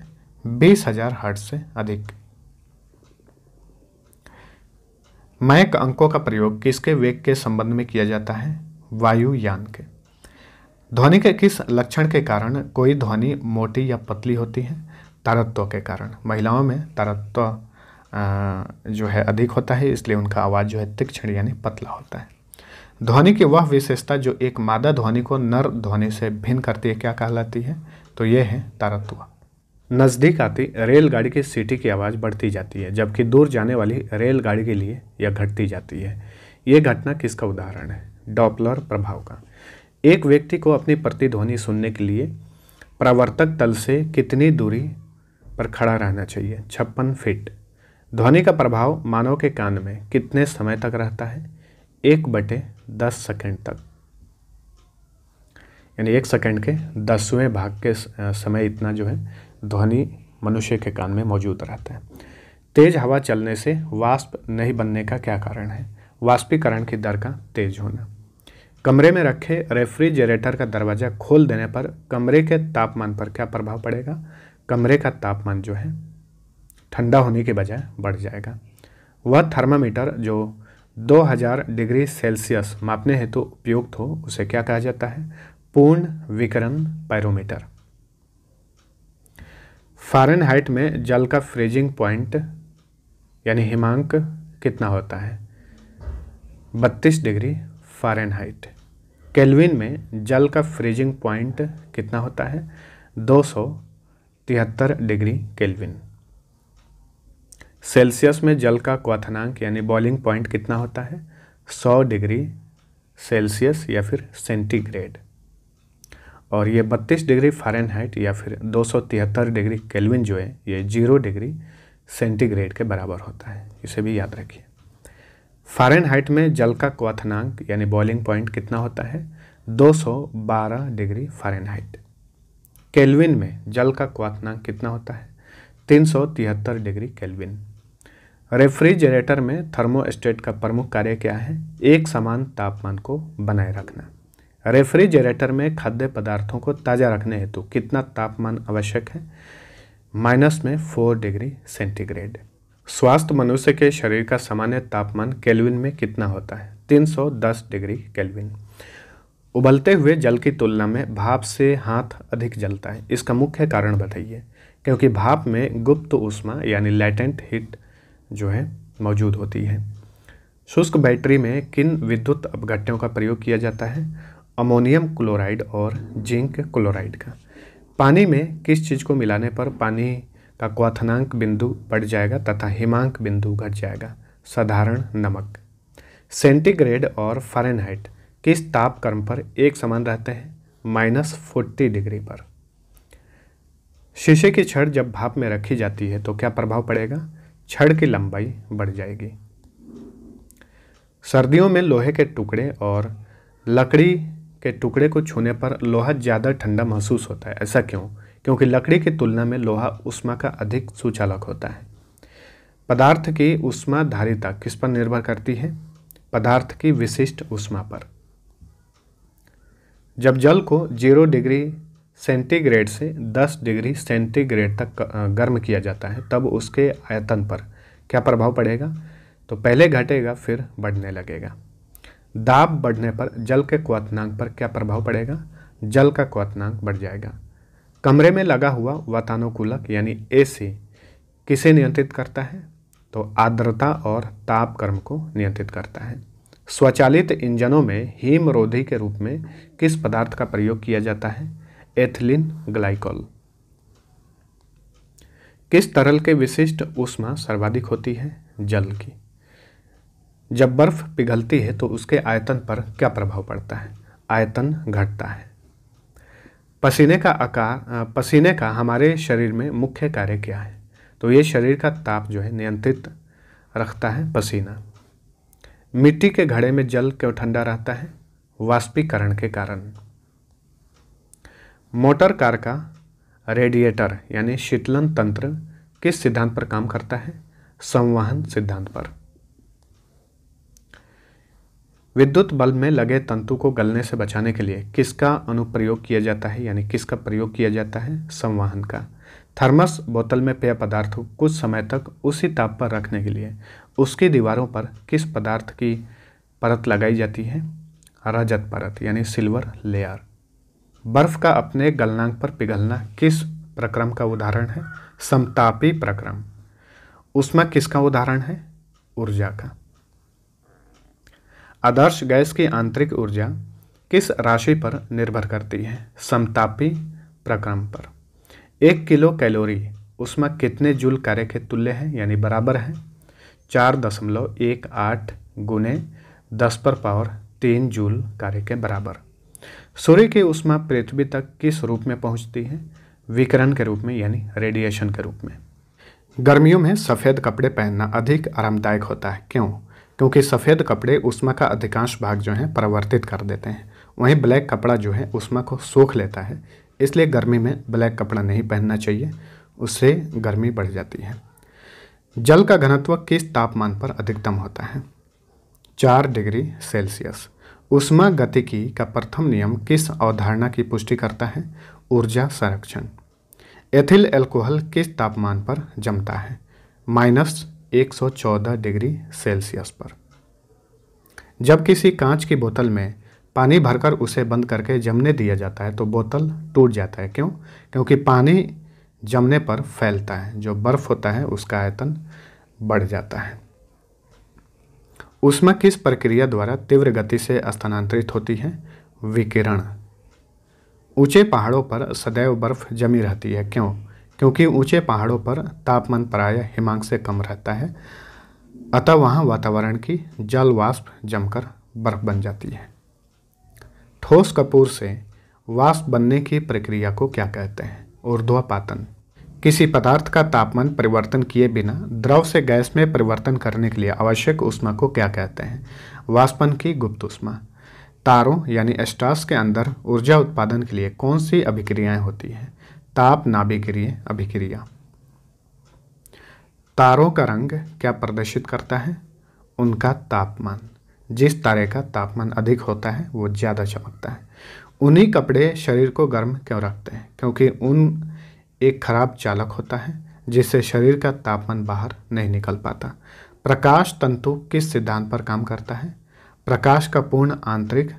बीस हजार हर्ट से अधिक मयक अंकों का प्रयोग किसके वेग के संबंध में किया जाता है वायुयान के ध्वनि के किस लक्षण के कारण कोई ध्वनि मोटी या पतली होती है तारत्व के कारण महिलाओं में तारत्व जो है अधिक होता है इसलिए उनका आवाज़ जो है तीक्षण यानी पतला होता है ध्वनि की वह विशेषता जो एक मादा ध्वनि को नर ध्वनि से भिन्न करती है क्या कहलाती है तो ये है तारत्व नज़दीक आती रेलगाड़ी की सीटी की आवाज़ बढ़ती जाती है जबकि दूर जाने वाली रेलगाड़ी के लिए यह घटती जाती है ये घटना किसका उदाहरण है डॉपलर प्रभाव का एक व्यक्ति को अपनी प्रतिध्वनि सुनने के लिए प्रवर्तक तल से कितनी दूरी पर खड़ा रहना चाहिए छप्पन फीट ध्वनि का प्रभाव मानव के कान में कितने समय तक रहता है एक बटे दस सेकेंड तक यानी एक सेकेंड के दसवें भाग के समय इतना जो है ध्वनि मनुष्य के कान में मौजूद रहता है तेज हवा चलने से वाष्प नहीं बनने का क्या कारण है वाष्पीकरण की दर का तेज होना कमरे में रखे रेफ्रिजरेटर का दरवाज़ा खोल देने पर कमरे के तापमान पर क्या प्रभाव पड़ेगा कमरे का तापमान जो है ठंडा होने के बजाय बढ़ जाएगा वह थर्मामीटर जो 2000 डिग्री सेल्सियस मापने हेतु तो उपयुक्त हो उसे क्या कहा जाता है पूर्ण विकरण पैरोमीटर फ़ारेनहाइट में जल का फ्रीजिंग पॉइंट यानी हिमांक कितना होता है बत्तीस डिग्री फ़ारेनहाइट केल्विन में जल का फ्रीजिंग पॉइंट कितना होता है दो सौ तिहत्तर डिग्री केल्विन सेल्सियस में जल का क्वनांक यानी बॉइलिंग पॉइंट कितना होता है सौ डिग्री सेल्सियस या फिर सेंटीग्रेड और ये 32 डिग्री फ़ारेनहाइट या फिर दो डिग्री केल्विन जो है ये जीरो डिग्री सेंटीग्रेड के बराबर होता है इसे भी याद रखिए फ़ारेनहाइट में जल का क्वथनांक यानी बॉइलिंग पॉइंट कितना होता है 212 डिग्री फ़ारेनहाइट केल्विन में जल का क्वथनांक कितना होता है तीन डिग्री केल्विन रेफ्रिजरेटर में थर्मोस्टेट का प्रमुख कार्य क्या है एक समान तापमान को बनाए रखना रेफ्रिजरेटर में खाद्य पदार्थों को ताज़ा रखने हेतु कितना तापमान आवश्यक है माइनस में फोर डिग्री सेंटीग्रेड स्वास्थ्य मनुष्य के शरीर का सामान्य तापमान केल्विन में कितना होता है 310 डिग्री केल्विन उबलते हुए जल की तुलना में भाप से हाथ अधिक जलता है इसका मुख्य कारण बताइए क्योंकि भाप में गुप्त ऊष्मा यानी लैटेंट हीट जो है मौजूद होती है शुष्क बैटरी में किन विद्युत अपघट्यों का प्रयोग किया जाता है अमोनियम क्लोराइड और जिंक क्लोराइड का पानी में किस चीज़ को मिलाने पर पानी का क्वाथनांक बिंदु बढ़ जाएगा तथा हिमांक बिंदु घट जाएगा साधारण नमक सेंटीग्रेड और फारेनहाइट किस ताप पर एक समान रहते हैं माइनस फोर्टी डिग्री पर शीशे की छड़ जब भाप में रखी जाती है तो क्या प्रभाव पड़ेगा छड़ की लंबाई बढ़ जाएगी सर्दियों में लोहे के टुकड़े और लकड़ी के टुकड़े को छूने पर लोहा ज़्यादा ठंडा महसूस होता है ऐसा क्यों क्योंकि लकड़ी की तुलना में लोहा उष्मा का अधिक सुचालक होता है पदार्थ की उष्मा धारिता किस पर निर्भर करती है पदार्थ की विशिष्ट उष्मा पर जब जल को जीरो डिग्री सेंटीग्रेड से दस डिग्री सेंटीग्रेड तक गर्म किया जाता है तब उसके आयतन पर क्या प्रभाव पड़ेगा तो पहले घटेगा फिर बढ़ने लगेगा दाब बढ़ने पर जल के क्वनांक पर क्या प्रभाव पड़ेगा जल का क्वनांक बढ़ जाएगा कमरे में लगा हुआ वातानुकूलक यानी एसी किसे नियंत्रित करता है तो आर्द्रता और ताप कर्म को नियंत्रित करता है स्वचालित इंजनों में रोधी के रूप में किस पदार्थ का प्रयोग किया जाता है एथिलीन ग्लाइकोल किस तरल के विशिष्ट उष्मा सर्वाधिक होती है जल की जब बर्फ़ पिघलती है तो उसके आयतन पर क्या प्रभाव पड़ता है आयतन घटता है पसीने का आकार पसीने का हमारे शरीर में मुख्य कार्य क्या है तो ये शरीर का ताप जो है नियंत्रित रखता है पसीना मिट्टी के घड़े में जल क्यों ठंडा रहता है वाष्पीकरण के कारण मोटर कार का रेडिएटर यानी शीतलन तंत्र किस सिद्धांत पर काम करता है संवहन सिद्धांत पर विद्युत बल्ब में लगे तंतु को गलने से बचाने के लिए किसका अनुप्रयोग किया जाता है यानी किसका प्रयोग किया जाता है संवाहन का थर्मस बोतल में पेय पदार्थ को कुछ समय तक उसी ताप पर रखने के लिए उसकी दीवारों पर किस पदार्थ की परत लगाई जाती है रजत परत यानी सिल्वर लेयर बर्फ का अपने गलनांक पर पिघलना किस प्रक्रम का उदाहरण है समतापी प्रक्रम उसमें किसका उदाहरण है ऊर्जा का आदर्श गैस की आंतरिक ऊर्जा किस राशि पर निर्भर करती है समतापी प्रक्रम पर एक किलो कैलोरी उसमें कितने जूल कार्य के तुल्य है यानी बराबर है चार दशमलव एक आठ गुने दस पर पावर तीन जूल कार्य के बराबर सूर्य की उष्मा पृथ्वी तक किस रूप में पहुंचती है विकिरण के रूप में यानी रेडिएशन के रूप में गर्मियों में सफ़ेद कपड़े पहनना अधिक आरामदायक होता है क्यों क्योंकि सफ़ेद कपड़े उष्मा का अधिकांश भाग जो है परिवर्तित कर देते हैं वहीं ब्लैक कपड़ा जो है उष्मा को सोख लेता है इसलिए गर्मी में ब्लैक कपड़ा नहीं पहनना चाहिए उससे गर्मी बढ़ जाती है जल का घनत्व किस तापमान पर अधिकतम होता है चार डिग्री सेल्सियस उष्मा गतिकी का प्रथम नियम किस अवधारणा की पुष्टि करता है ऊर्जा संरक्षण एथिल एल्कोहल किस तापमान पर जमता है माइनस 114 डिग्री सेल्सियस पर जब किसी कांच की बोतल में पानी भरकर उसे बंद करके जमने दिया जाता है तो बोतल टूट जाता है क्यों क्योंकि पानी जमने पर फैलता है जो बर्फ़ होता है उसका आयतन बढ़ जाता है उसमें किस प्रक्रिया द्वारा तीव्र गति से स्थानांतरित होती है विकिरण ऊंचे पहाड़ों पर सदैव बर्फ जमी रहती है क्यों क्योंकि ऊंचे पहाड़ों पर तापमान प्रायः हिमांक से कम रहता है अतः वहां वातावरण की जल वाष्प जमकर बर्फ बन जाती है ठोस कपूर से वाष्प बनने की प्रक्रिया को क्या कहते हैं ऊर्ध्वापातन किसी पदार्थ का तापमान परिवर्तन किए बिना द्रव से गैस में परिवर्तन करने के लिए आवश्यक उष्मा को क्या कहते हैं वाष्पन की गुप्त उष्मा तारों यानी एस्टास के अंदर ऊर्जा उत्पादन के लिए कौन सी अभिक्रियाएं होती हैं ताप नाभिक्रिय अभिक्रिया तारों का रंग क्या प्रदर्शित करता है उनका तापमान जिस तारे का तापमान अधिक होता है वो ज़्यादा चमकता है उन्हीं कपड़े शरीर को गर्म क्यों रखते हैं क्योंकि उन एक खराब चालक होता है जिससे शरीर का तापमान बाहर नहीं निकल पाता प्रकाश तंतु किस सिद्धांत पर काम करता है प्रकाश का पूर्ण आंतरिक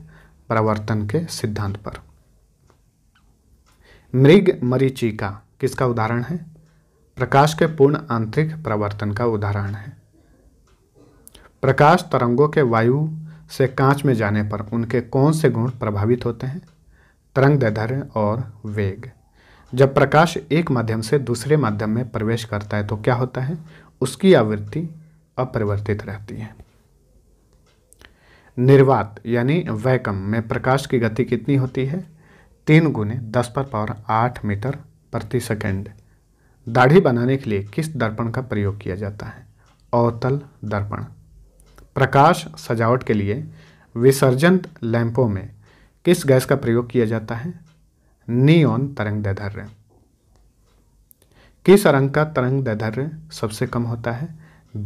प्रवर्तन के सिद्धांत पर मृग मरीचिका किसका उदाहरण है प्रकाश के पूर्ण आंतरिक प्रवर्तन का उदाहरण है प्रकाश तरंगों के वायु से कांच में जाने पर उनके कौन से गुण प्रभावित होते हैं तरंग दैधर्य और वेग जब प्रकाश एक माध्यम से दूसरे माध्यम में प्रवेश करता है तो क्या होता है उसकी आवृत्ति अपरिवर्तित रहती है निर्वात यानी वैकम में प्रकाश की गति कितनी होती है तीन गुने दस पर पावर आठ मीटर प्रति सेकंड दाढ़ी बनाने के लिए किस दर्पण का प्रयोग किया जाता है अवतल दर्पण प्रकाश सजावट के लिए विसर्जन लैंपों में किस गैस का प्रयोग किया जाता है नियोन तरंग दैधर्य किस रंग का तरंग दैधर्य सबसे कम होता है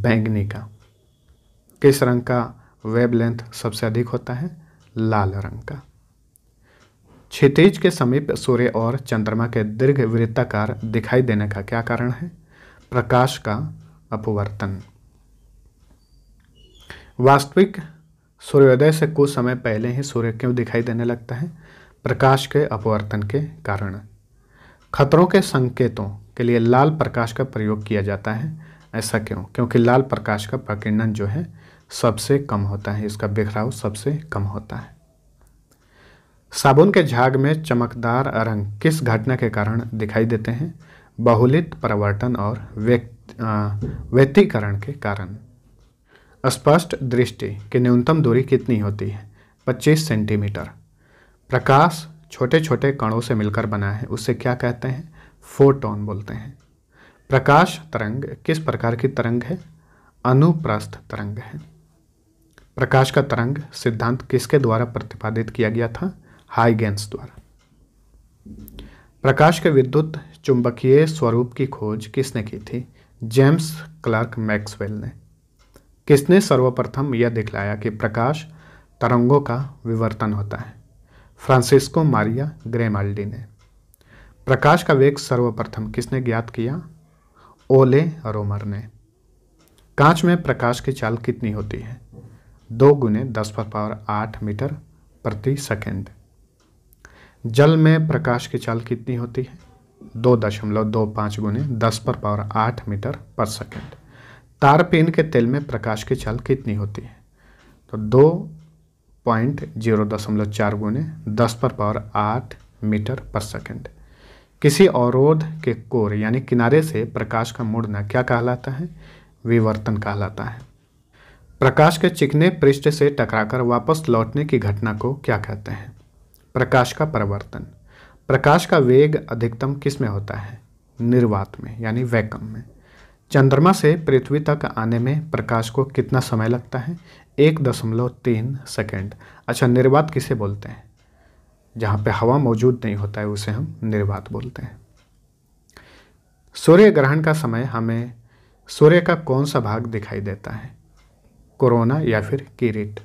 बैंगनी का किस रंग का वेबलेंथ सबसे अधिक होता है लाल रंग का क्षितिज के समीप सूर्य और चंद्रमा के दीर्घ वृत्ताकार दिखाई देने का क्या कारण है प्रकाश का अपवर्तन वास्तविक सूर्योदय से कुछ समय पहले ही सूर्य क्यों दिखाई देने लगता है प्रकाश के अपवर्तन के कारण खतरों के संकेतों के लिए लाल प्रकाश का प्रयोग किया जाता है ऐसा क्यों क्योंकि लाल प्रकाश का प्रकीर्णन जो है सबसे कम होता है इसका बिखराव सबसे कम होता है साबुन के झाग में चमकदार अरंग किस घटना के कारण दिखाई देते हैं बहुलित परिवर्तन और व्यक्तिकरण के कारण स्पष्ट दृष्टि की न्यूनतम दूरी कितनी होती है 25 सेंटीमीटर प्रकाश छोटे छोटे कणों से मिलकर बना है उससे क्या कहते हैं फोटोन बोलते हैं प्रकाश तरंग किस प्रकार की तरंग है अनुप्रस्थ तरंग है प्रकाश का तरंग सिद्धांत किसके द्वारा प्रतिपादित किया गया था हाइगेंस द्वारा प्रकाश के विद्युत चुंबकीय स्वरूप की खोज किसने की थी जेम्स क्लार्क मैक्सवेल ने किसने सर्वप्रथम यह दिखलाया कि प्रकाश तरंगों का विवर्तन होता है फ्रांसिस्को मारिया ग्रेमाल्डी ने प्रकाश का वेग सर्वप्रथम किसने ज्ञात किया ओले रोमर ने कांच में प्रकाश की चाल कितनी होती है दो गुने दस पर पावर आठ मीटर प्रति सेकेंड जल में प्रकाश की चाल कितनी होती है दो दशमलव दो पाँच गुने दस पर पावर आठ मीटर पर सेकेंड तारपीन के तेल में प्रकाश की चाल कितनी होती है तो दो पॉइंट जीरो दशमलव चार गुने दस पर पावर आठ मीटर पर सेकेंड किसी अवरोध के कोर यानी किनारे से प्रकाश का मुड़ना क्या कहलाता है विवर्तन कहलाता है प्रकाश के चिकने पृष्ठ से टकराकर वापस लौटने की घटना को क्या कहते हैं प्रकाश का परिवर्तन प्रकाश का वेग अधिकतम किस में होता है निर्वात में यानी वैकम में चंद्रमा से पृथ्वी तक आने में प्रकाश को कितना समय लगता है एक दशमलव तीन सेकेंड अच्छा निर्वात किसे बोलते हैं जहाँ पे हवा मौजूद नहीं होता है उसे हम निर्वात बोलते हैं सूर्य ग्रहण का समय हमें सूर्य का कौन सा भाग दिखाई देता है कोरोना या फिर किरीट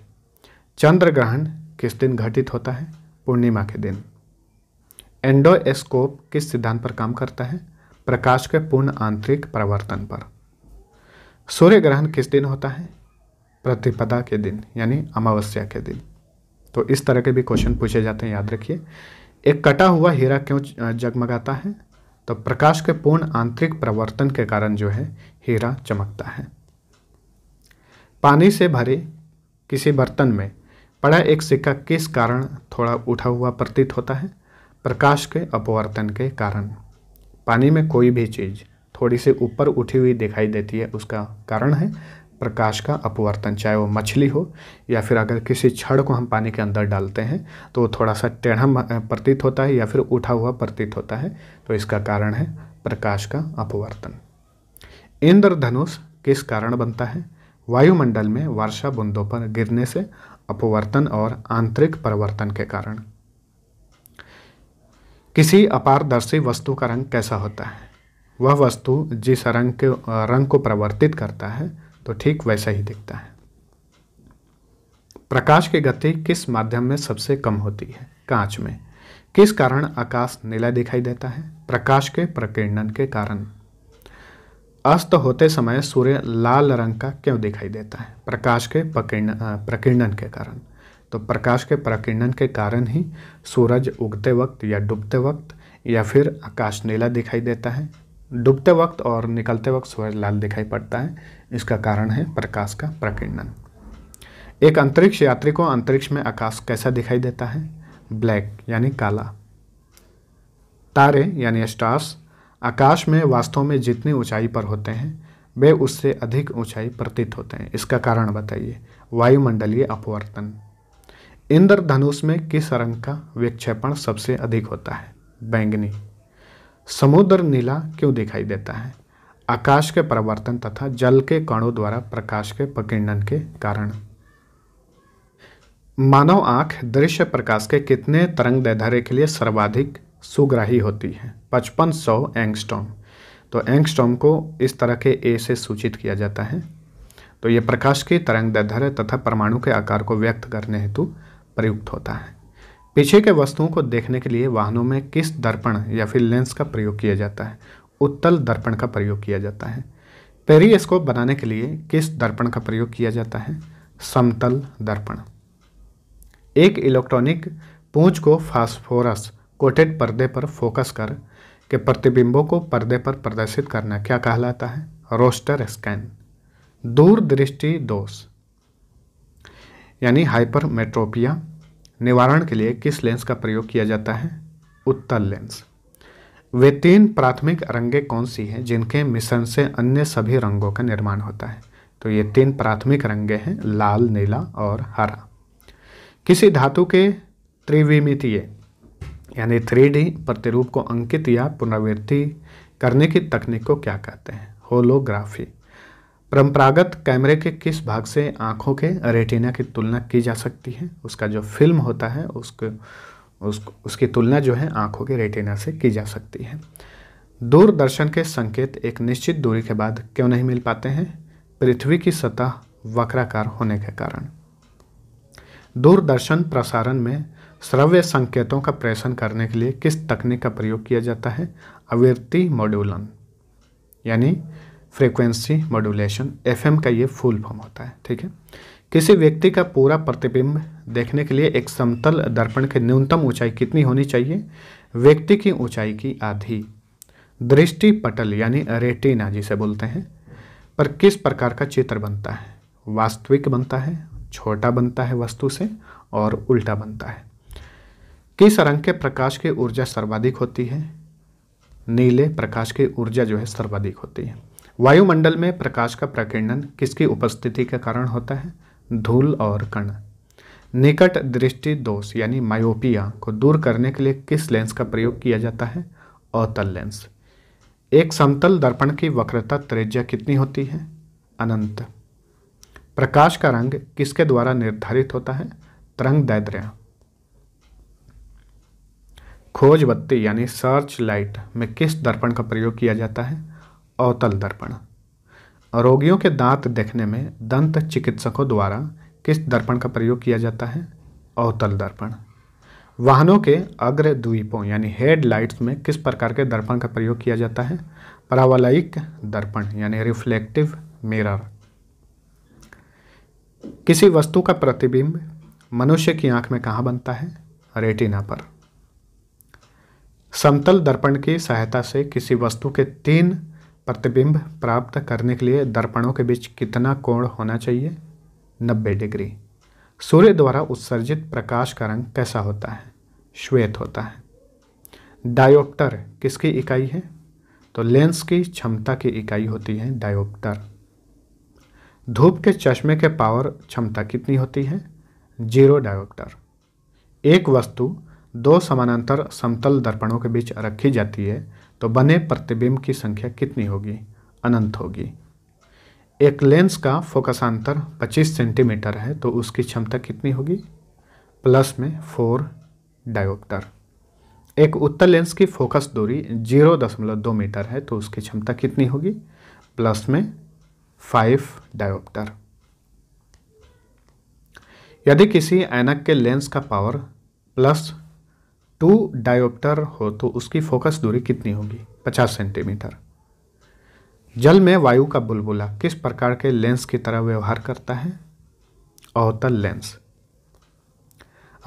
चंद्र ग्रहण किस दिन घटित होता है पूर्णिमा के दिन एंडोस्कोप किस सिद्धांत पर काम करता है प्रकाश के पूर्ण आंतरिक परिवर्तन पर सूर्य ग्रहण किस दिन होता है प्रतिपदा के दिन यानी अमावस्या के दिन तो इस तरह के भी क्वेश्चन पूछे जाते हैं याद रखिए एक कटा हुआ हीरा क्यों जगमगाता है तो प्रकाश के पूर्ण आंतरिक प्रवर्तन के कारण जो है हीरा चमकता है पानी से भरे किसी बर्तन में पड़ा एक सिक्का किस कारण थोड़ा उठा हुआ प्रतीत होता है प्रकाश के अपवर्तन के कारण पानी में कोई भी चीज़ थोड़ी सी ऊपर उठी हुई दिखाई देती है उसका कारण है प्रकाश का अपवर्तन चाहे वो मछली हो या फिर अगर किसी छड़ को हम पानी के अंदर डालते हैं तो वो थोड़ा सा टेढ़ा प्रतीत होता है या फिर उठा हुआ प्रतीत होता है तो इसका कारण है प्रकाश का अपवर्तन इंद्रधनुष किस कारण बनता है वायुमंडल में वर्षा बूंदों पर गिरने से अपवर्तन और आंतरिक परिवर्तन के कारण किसी अपारदर्शी वस्तु का रंग कैसा होता है वह वस्तु जिस रंग के रंग को परिवर्तित करता है तो ठीक वैसा ही दिखता है प्रकाश की गति किस माध्यम में सबसे कम होती है कांच में किस कारण आकाश नीला दिखाई देता है प्रकाश के प्रकीर्णन के कारण अस्त होते समय सूर्य लाल रंग का क्यों दिखाई देता है प्रकाश के प्रकीर्ण प्रकीर्णन के कारण तो प्रकाश के प्रकीर्णन के कारण ही सूरज उगते वक्त या डूबते वक्त या फिर आकाश नीला दिखाई देता है डूबते वक्त और निकलते वक्त सूरज लाल दिखाई पड़ता है इसका कारण है प्रकाश का प्रकीर्णन एक अंतरिक्ष यात्री को अंतरिक्ष में आकाश कैसा दिखाई देता है ब्लैक यानी काला तारे यानी स्टार्स आकाश में वास्तव में जितनी ऊंचाई पर होते हैं वे उससे अधिक ऊंचाई प्रतीत होते हैं इसका कारण बताइए वायुमंडलीय अपवर्तन इंद्रधनुष में किस रंग का विक्षेपण सबसे अधिक होता है बैंगनी समुद्र नीला क्यों दिखाई देता है आकाश के परिवर्तन तथा जल के कणों द्वारा प्रकाश के प्रकीर्णन के कारण मानव आंख दृश्य प्रकाश के कितने तरंग दैर्ध्य के लिए सर्वाधिक सुग्राही होती है पचपन सौ एंगस्टॉम तो एंगस्टॉम को इस तरह के ए से सूचित किया जाता है तो ये प्रकाश के तरंग दैर्ध्य तथा परमाणु के आकार को व्यक्त करने हेतु प्रयुक्त होता है पीछे के वस्तुओं को देखने के लिए वाहनों में किस दर्पण या फिर लेंस का प्रयोग किया जाता है उत्तल दर्पण का प्रयोग किया जाता है स्कोप बनाने के लिए किस दर्पण का प्रयोग किया जाता है समतल दर्पण एक इलेक्ट्रॉनिक पूंछ को फास्फोरस कोटेड पर्दे पर फोकस कर के प्रतिबिंबों को पर्दे पर प्रदर्शित करना क्या कहलाता है रोस्टर स्कैन दूरदृष्टि दोष यानी हाइपरमेट्रोपिया निवारण के लिए किस लेंस का प्रयोग किया जाता है उत्तल लेंस वे तीन प्राथमिक रंगे कौन सी हैं जिनके मिश्रण से अन्य सभी रंगों का निर्माण होता है तो ये तीन प्राथमिक रंगे हैं लाल नीला और हरा किसी धातु के त्रिविमितीय यानी थ्री डी प्रतिरूप को अंकित या पुनरावृत्ति करने की तकनीक को क्या कहते हैं होलोग्राफी परंपरागत कैमरे के किस भाग से आंखों के रेटिना की तुलना की जा सकती है उसका जो फिल्म होता है उसको उस, उसकी तुलना जो है आंखों के रेटिना से की जा सकती है दूरदर्शन के संकेत एक निश्चित दूरी के बाद क्यों नहीं मिल पाते हैं पृथ्वी की सतह वक्राकार होने के कारण दूरदर्शन प्रसारण में श्रव्य संकेतों का प्रेषण करने के लिए किस तकनीक का प्रयोग किया जाता है अवृत्ति मॉड्यूलन यानी फ्रीक्वेंसी मॉड्यूलेशन एफएम का ये फुल फॉर्म होता है ठीक है किसी व्यक्ति का पूरा प्रतिबिंब देखने के लिए एक समतल दर्पण की न्यूनतम ऊंचाई कितनी होनी चाहिए व्यक्ति की ऊंचाई की आधी दृष्टि पटल यानी रेटिना जिसे बोलते हैं पर किस प्रकार का चित्र बनता है वास्तविक बनता है छोटा बनता है वस्तु से और उल्टा बनता है किस रंग के प्रकाश की ऊर्जा सर्वाधिक होती है नीले प्रकाश की ऊर्जा जो है सर्वाधिक होती है वायुमंडल में प्रकाश का प्रकीर्णन किसकी उपस्थिति के कारण होता है धूल और कण निकट दृष्टि दोष यानी मायोपिया को दूर करने के लिए किस लेंस का प्रयोग किया जाता है अवतल लेंस एक समतल दर्पण की वक्रता त्रिज्या कितनी होती है अनंत प्रकाश का रंग किसके द्वारा निर्धारित होता है तरंग दैद्रया खोज बत्ती यानी सर्च लाइट में किस दर्पण का प्रयोग किया जाता है अवतल दर्पण रोगियों के दांत देखने में दंत चिकित्सकों द्वारा किस दर्पण का प्रयोग किया जाता है अवतल दर्पण वाहनों के अग्र द्वीपों यानी हेड लाइट्स में किस प्रकार के दर्पण का प्रयोग किया जाता है परावलयिक दर्पण यानी रिफ्लेक्टिव मिरर किसी वस्तु का प्रतिबिंब मनुष्य की आंख में कहाँ बनता है रेटिना पर समतल दर्पण की सहायता से किसी वस्तु के तीन प्रतिबिंब प्राप्त करने के लिए दर्पणों के बीच कितना कोण होना चाहिए 90 डिग्री सूर्य द्वारा उत्सर्जित प्रकाश का रंग कैसा होता है श्वेत होता है डायोप्टर किसकी इकाई है तो लेंस की क्षमता की इकाई होती है डायोप्टर धूप के चश्मे के पावर क्षमता कितनी होती है जीरो डायोप्टर एक वस्तु दो समानांतर समतल दर्पणों के बीच रखी जाती है तो बने प्रतिबिंब की संख्या कितनी होगी अनंत होगी एक लेंस का फोकसांतर 25 सेंटीमीटर है तो उसकी क्षमता कितनी होगी प्लस में फोर डायोप्टर एक उत्तर लेंस की फोकस दूरी जीरो दशमलव दो मीटर है तो उसकी क्षमता कितनी होगी प्लस में फाइव डायोप्टर यदि किसी ऐनक के लेंस का पावर प्लस टू डायोप्टर हो तो उसकी फोकस दूरी कितनी होगी 50 सेंटीमीटर जल में वायु का बुलबुला किस प्रकार के लेंस की तरह व्यवहार करता है अवतल लेंस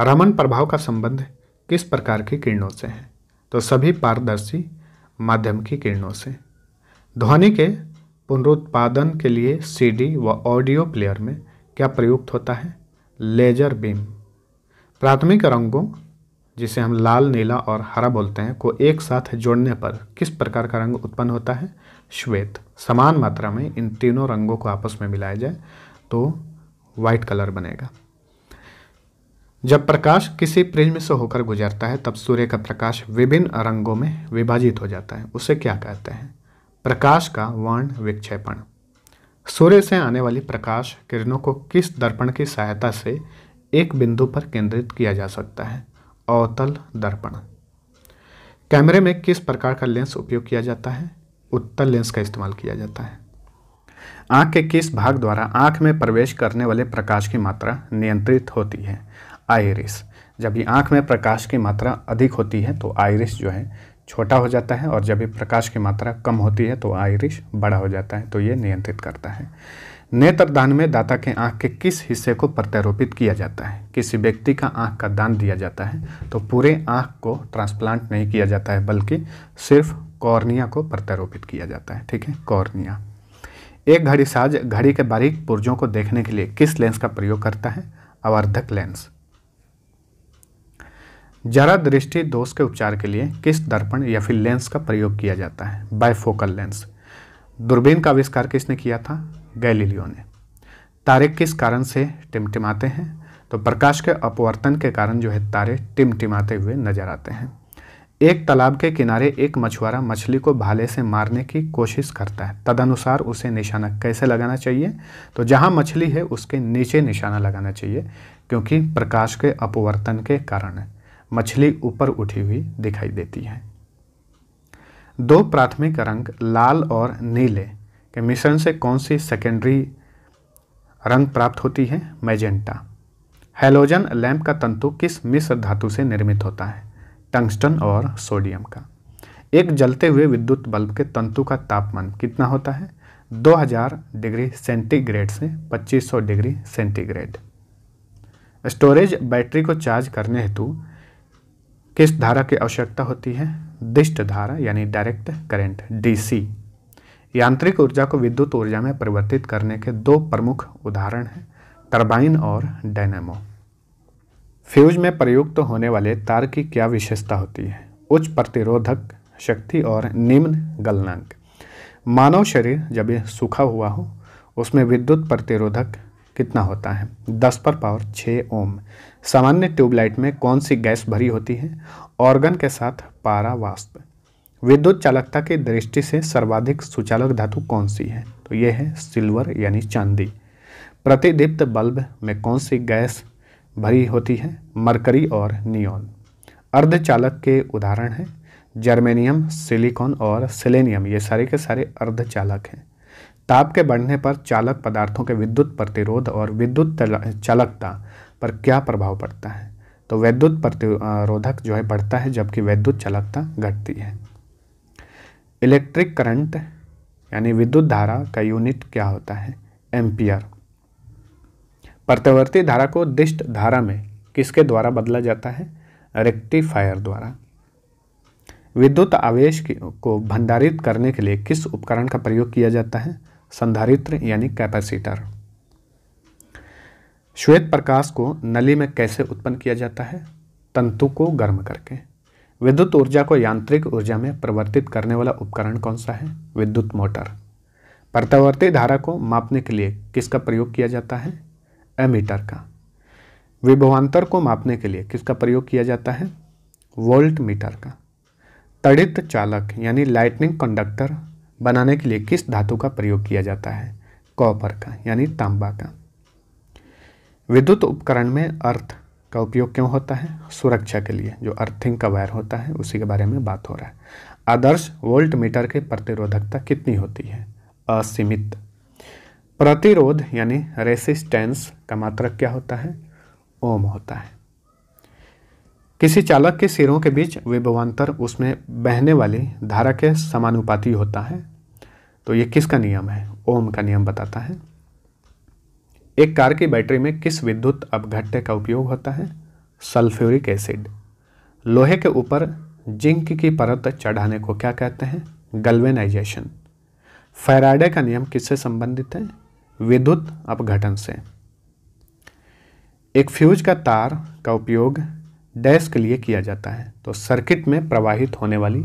रमन प्रभाव का संबंध किस प्रकार की किरणों से है तो सभी पारदर्शी माध्यम की किरणों से ध्वनि के पुनरुत्पादन के लिए सीडी व ऑडियो प्लेयर में क्या प्रयुक्त होता है लेजर बीम प्राथमिक रंगों जिसे हम लाल नीला और हरा बोलते हैं को एक साथ जोड़ने पर किस प्रकार का रंग उत्पन्न होता है श्वेत समान मात्रा में इन तीनों रंगों को आपस में मिलाया जाए तो वाइट कलर बनेगा जब प्रकाश किसी प्रिज्म से होकर गुजरता है तब सूर्य का प्रकाश विभिन्न रंगों में विभाजित हो जाता है उसे क्या कहते हैं प्रकाश का वर्ण विक्षेपण सूर्य से आने वाली प्रकाश किरणों को किस दर्पण की सहायता से एक बिंदु पर केंद्रित किया जा सकता है अवतल दर्पण कैमरे में किस प्रकार का लेंस उपयोग किया जाता है उत्तल लेंस का इस्तेमाल किया जाता है आँख के किस भाग द्वारा आँख में प्रवेश करने वाले प्रकाश की मात्रा नियंत्रित होती है आयरिस जब भी आँख में प्रकाश की मात्रा अधिक होती है तो आयरिस जो है छोटा हो जाता है और जब भी प्रकाश की मात्रा कम होती है तो आयरिस बड़ा हो जाता है तो ये नियंत्रित करता है नेत्रदान में दाता के आंख के किस हिस्से को प्रत्यारोपित किया जाता है किसी व्यक्ति का आंख का दान दिया जाता है तो पूरे आंख को ट्रांसप्लांट नहीं किया जाता है बल्कि सिर्फ कॉर्निया को प्रत्यारोपित किया जाता है ठीक है कॉर्निया एक घड़ी साज घड़ी के बारीक पुर्जों को देखने के लिए किस लेंस का प्रयोग करता है अवर्धक लेंस जरा दृष्टि दोष के उपचार के लिए किस दर्पण या फिर लेंस का प्रयोग किया जाता है बायफोकल लेंस दूरबीन का आविष्कार किसने किया था गैलीलियो ने तारे किस कारण से टिमटिमाते हैं तो प्रकाश के अपवर्तन के कारण जो है तारे टिमटिमाते हुए नजर आते हैं एक तालाब के किनारे एक मछुआरा मछली को भाले से मारने की कोशिश करता है तदनुसार उसे निशाना कैसे लगाना चाहिए तो जहाँ मछली है उसके नीचे निशाना लगाना चाहिए क्योंकि प्रकाश के अपवर्तन के कारण मछली ऊपर उठी हुई दिखाई देती है दो प्राथमिक रंग लाल और नीले कि मिश्रण से कौन सी सेकेंडरी रंग प्राप्त होती है मैजेंटा हेलोजन लैम्प का तंतु किस मिश्र धातु से निर्मित होता है टंगस्टन और सोडियम का एक जलते हुए विद्युत बल्ब के तंतु का तापमान कितना होता है 2000 डिग्री सेंटीग्रेड से 2500 डिग्री सेंटीग्रेड स्टोरेज बैटरी को चार्ज करने हेतु किस धारा की आवश्यकता होती है दिष्ट धारा यानी डायरेक्ट करेंट डी यांत्रिक ऊर्जा को विद्युत ऊर्जा में परिवर्तित करने के दो प्रमुख उदाहरण हैं टर्बाइन और डायनेमो फ्यूज में प्रयुक्त तो होने वाले तार की क्या विशेषता होती है उच्च प्रतिरोधक शक्ति और निम्न गलनांक मानव शरीर जब यह सूखा हुआ हो उसमें विद्युत प्रतिरोधक कितना होता है दस पर पावर छः ओम सामान्य ट्यूबलाइट में कौन सी गैस भरी होती है ऑर्गन के साथ पारा वास्तव विद्युत चालकता के दृष्टि से सर्वाधिक सुचालक धातु कौन सी है तो ये है सिल्वर यानी चांदी प्रतिदीप्त बल्ब में कौन सी गैस भरी होती है मरकरी और नियोन अर्धचालक के उदाहरण हैं जर्मेनियम सिलिकॉन और सिलेनियम ये सारे के सारे अर्धचालक हैं ताप के बढ़ने पर चालक पदार्थों के विद्युत प्रतिरोध और विद्युत चालकता पर क्या प्रभाव पड़ता है तो वैद्युत प्रतिरोधक जो है बढ़ता है जबकि वैद्युत चालकता घटती है इलेक्ट्रिक करंट यानी विद्युत धारा का यूनिट क्या होता है एम्पियर प्रत्यावर्ती धारा को दिष्ट धारा में किसके द्वारा बदला जाता है रेक्टिफायर द्वारा विद्युत आवेश को भंडारित करने के लिए किस उपकरण का प्रयोग किया जाता है संधारित्र यानी कैपेसिटर श्वेत प्रकाश को नली में कैसे उत्पन्न किया जाता है तंतु को गर्म करके विद्युत ऊर्जा को यांत्रिक ऊर्जा में परिवर्तित करने वाला उपकरण कौन सा है विद्युत मोटर प्रत्यावर्ती धारा को मापने के लिए किसका प्रयोग किया जाता है एमीटर का विभवांतर को मापने के लिए किसका प्रयोग किया जाता है वोल्ट मीटर का तड़ित चालक यानी लाइटनिंग कंडक्टर बनाने के लिए किस धातु का प्रयोग किया जाता है कॉपर का यानी तांबा का विद्युत उपकरण में अर्थ का उपयोग क्यों होता है सुरक्षा के लिए जो अर्थिंग का वायर होता है उसी के बारे में बात हो रहा है आदर्श वोल्ट मीटर के प्रतिरोधकता कितनी होती है असीमित प्रतिरोध यानी रेसिस्टेंस का मात्रक क्या होता है ओम होता है किसी चालक के सिरों के बीच विभवान्तर उसमें बहने वाली धारा के समानुपाती होता है तो ये किसका नियम है ओम का नियम बताता है एक कार की बैटरी में किस विद्युत अपघट्य का उपयोग होता है सल्फ्यूरिक एसिड लोहे के ऊपर जिंक की परत चढ़ाने को क्या कहते हैं गल्वेनाइजेशन फैराडे का नियम किससे संबंधित है विद्युत अपघटन से एक फ्यूज का तार का उपयोग डैश के लिए किया जाता है तो सर्किट में प्रवाहित होने वाली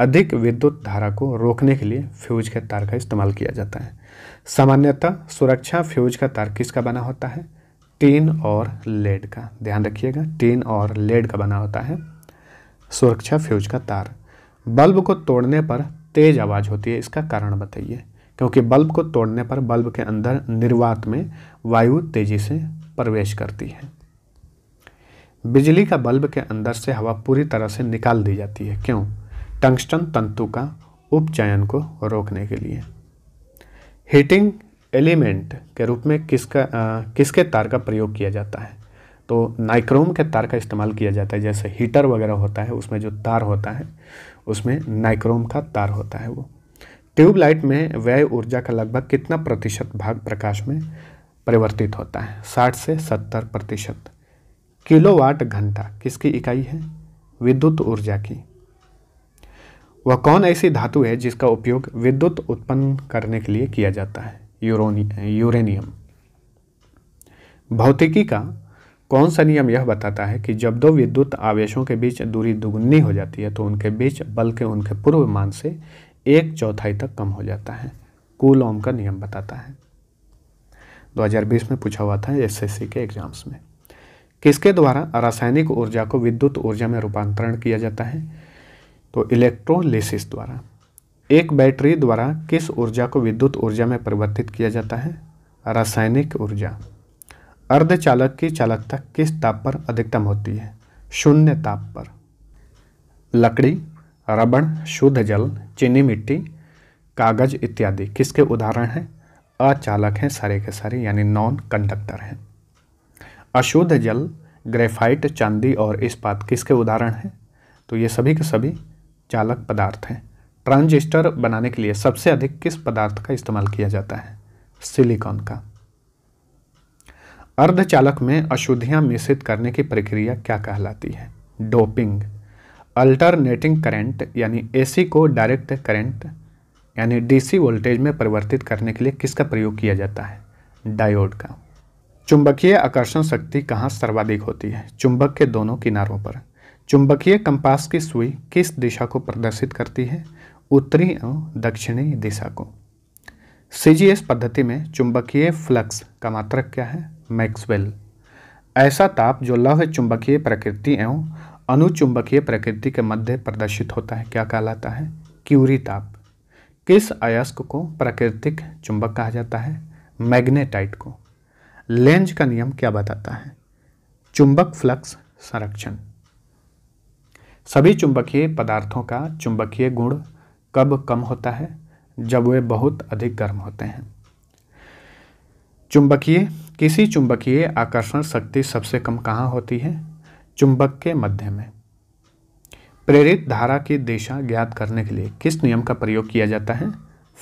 अधिक विद्युत धारा को रोकने के लिए फ्यूज के तार का इस्तेमाल किया जाता है सामान्यतः सुरक्षा फ्यूज का तार किसका बना होता है टीन और लेड का ध्यान रखिएगा टीन और लेड का बना होता है सुरक्षा फ्यूज का तार बल्ब को तोड़ने पर तेज आवाज़ होती है इसका कारण बताइए क्योंकि बल्ब को तोड़ने पर बल्ब के अंदर निर्वात में वायु तेजी से प्रवेश करती है बिजली का बल्ब के अंदर से हवा पूरी तरह से निकाल दी जाती है क्यों टंगस्टन तंतु का उपचयन को रोकने के लिए हीटिंग एलिमेंट के रूप में किसका आ, किसके तार का प्रयोग किया जाता है तो नाइक्रोम के तार का इस्तेमाल किया जाता है जैसे हीटर वगैरह होता है उसमें जो तार होता है उसमें नाइक्रोम का तार होता है वो ट्यूबलाइट में व्यय ऊर्जा का लगभग कितना प्रतिशत भाग प्रकाश में परिवर्तित होता है साठ से सत्तर प्रतिशत किलोवाट घंटा किसकी इकाई है विद्युत ऊर्जा की वह कौन ऐसी धातु है जिसका उपयोग विद्युत उत्पन्न करने के लिए किया जाता है यूरोनी यूरेनियम भौतिकी का कौन सा नियम यह बताता है कि जब दो विद्युत आवेशों के बीच दूरी दुगुनी हो जाती है तो उनके बीच बल के उनके पूर्व मान से एक चौथाई तक कम हो जाता है ओम का नियम बताता है 2020 में पूछा हुआ था एसएससी के एग्जाम्स में किसके द्वारा रासायनिक ऊर्जा को विद्युत ऊर्जा में रूपांतरण किया जाता है तो इलेक्ट्रोलिसिस द्वारा एक बैटरी द्वारा किस ऊर्जा को विद्युत ऊर्जा में परिवर्तित किया जाता है रासायनिक ऊर्जा अर्धचालक की चालकता किस ताप पर अधिकतम होती है शून्य ताप पर लकड़ी रबड़ शुद्ध जल चीनी मिट्टी कागज इत्यादि किसके उदाहरण हैं अचालक हैं सारे के सारे यानी नॉन कंडक्टर हैं अशुद्ध जल ग्रेफाइट चांदी और इस्पात किसके उदाहरण हैं तो ये सभी के सभी चालक पदार्थ हैं ट्रांजिस्टर बनाने के लिए सबसे अधिक किस पदार्थ का इस्तेमाल किया जाता है सिलिकॉन का अर्धचालक में अशुद्धियां मिश्रित करने की प्रक्रिया क्या कहलाती है डोपिंग अल्टरनेटिंग करंट यानी एसी को डायरेक्ट करंट यानी डीसी वोल्टेज में परिवर्तित करने के लिए किसका प्रयोग किया जाता है डायोड का चुंबकीय आकर्षण शक्ति कहाँ सर्वाधिक होती है चुंबक के दोनों किनारों पर चुंबकीय कंपास की सुई किस दिशा को प्रदर्शित करती है उत्तरी एवं दक्षिणी दिशा को सी पद्धति में चुंबकीय फ्लक्स का मात्रक क्या है मैक्सवेल ऐसा ताप जो लव चुंबकीय प्रकृति एवं अनुचुंबकीय प्रकृति के मध्य प्रदर्शित होता है क्या कहलाता है क्यूरी ताप किस अयस्क को प्राकृतिक चुंबक कहा जाता है मैग्नेटाइट को लेंज का नियम क्या बताता है चुंबक फ्लक्स संरक्षण सभी चुंबकीय पदार्थों का चुंबकीय गुण कब कम होता है जब वे बहुत अधिक गर्म होते हैं चुंबकीय किसी चुंबकीय आकर्षण शक्ति सबसे कम कहाँ होती है चुंबक के मध्य में प्रेरित धारा की दिशा ज्ञात करने के लिए किस नियम का प्रयोग किया जाता है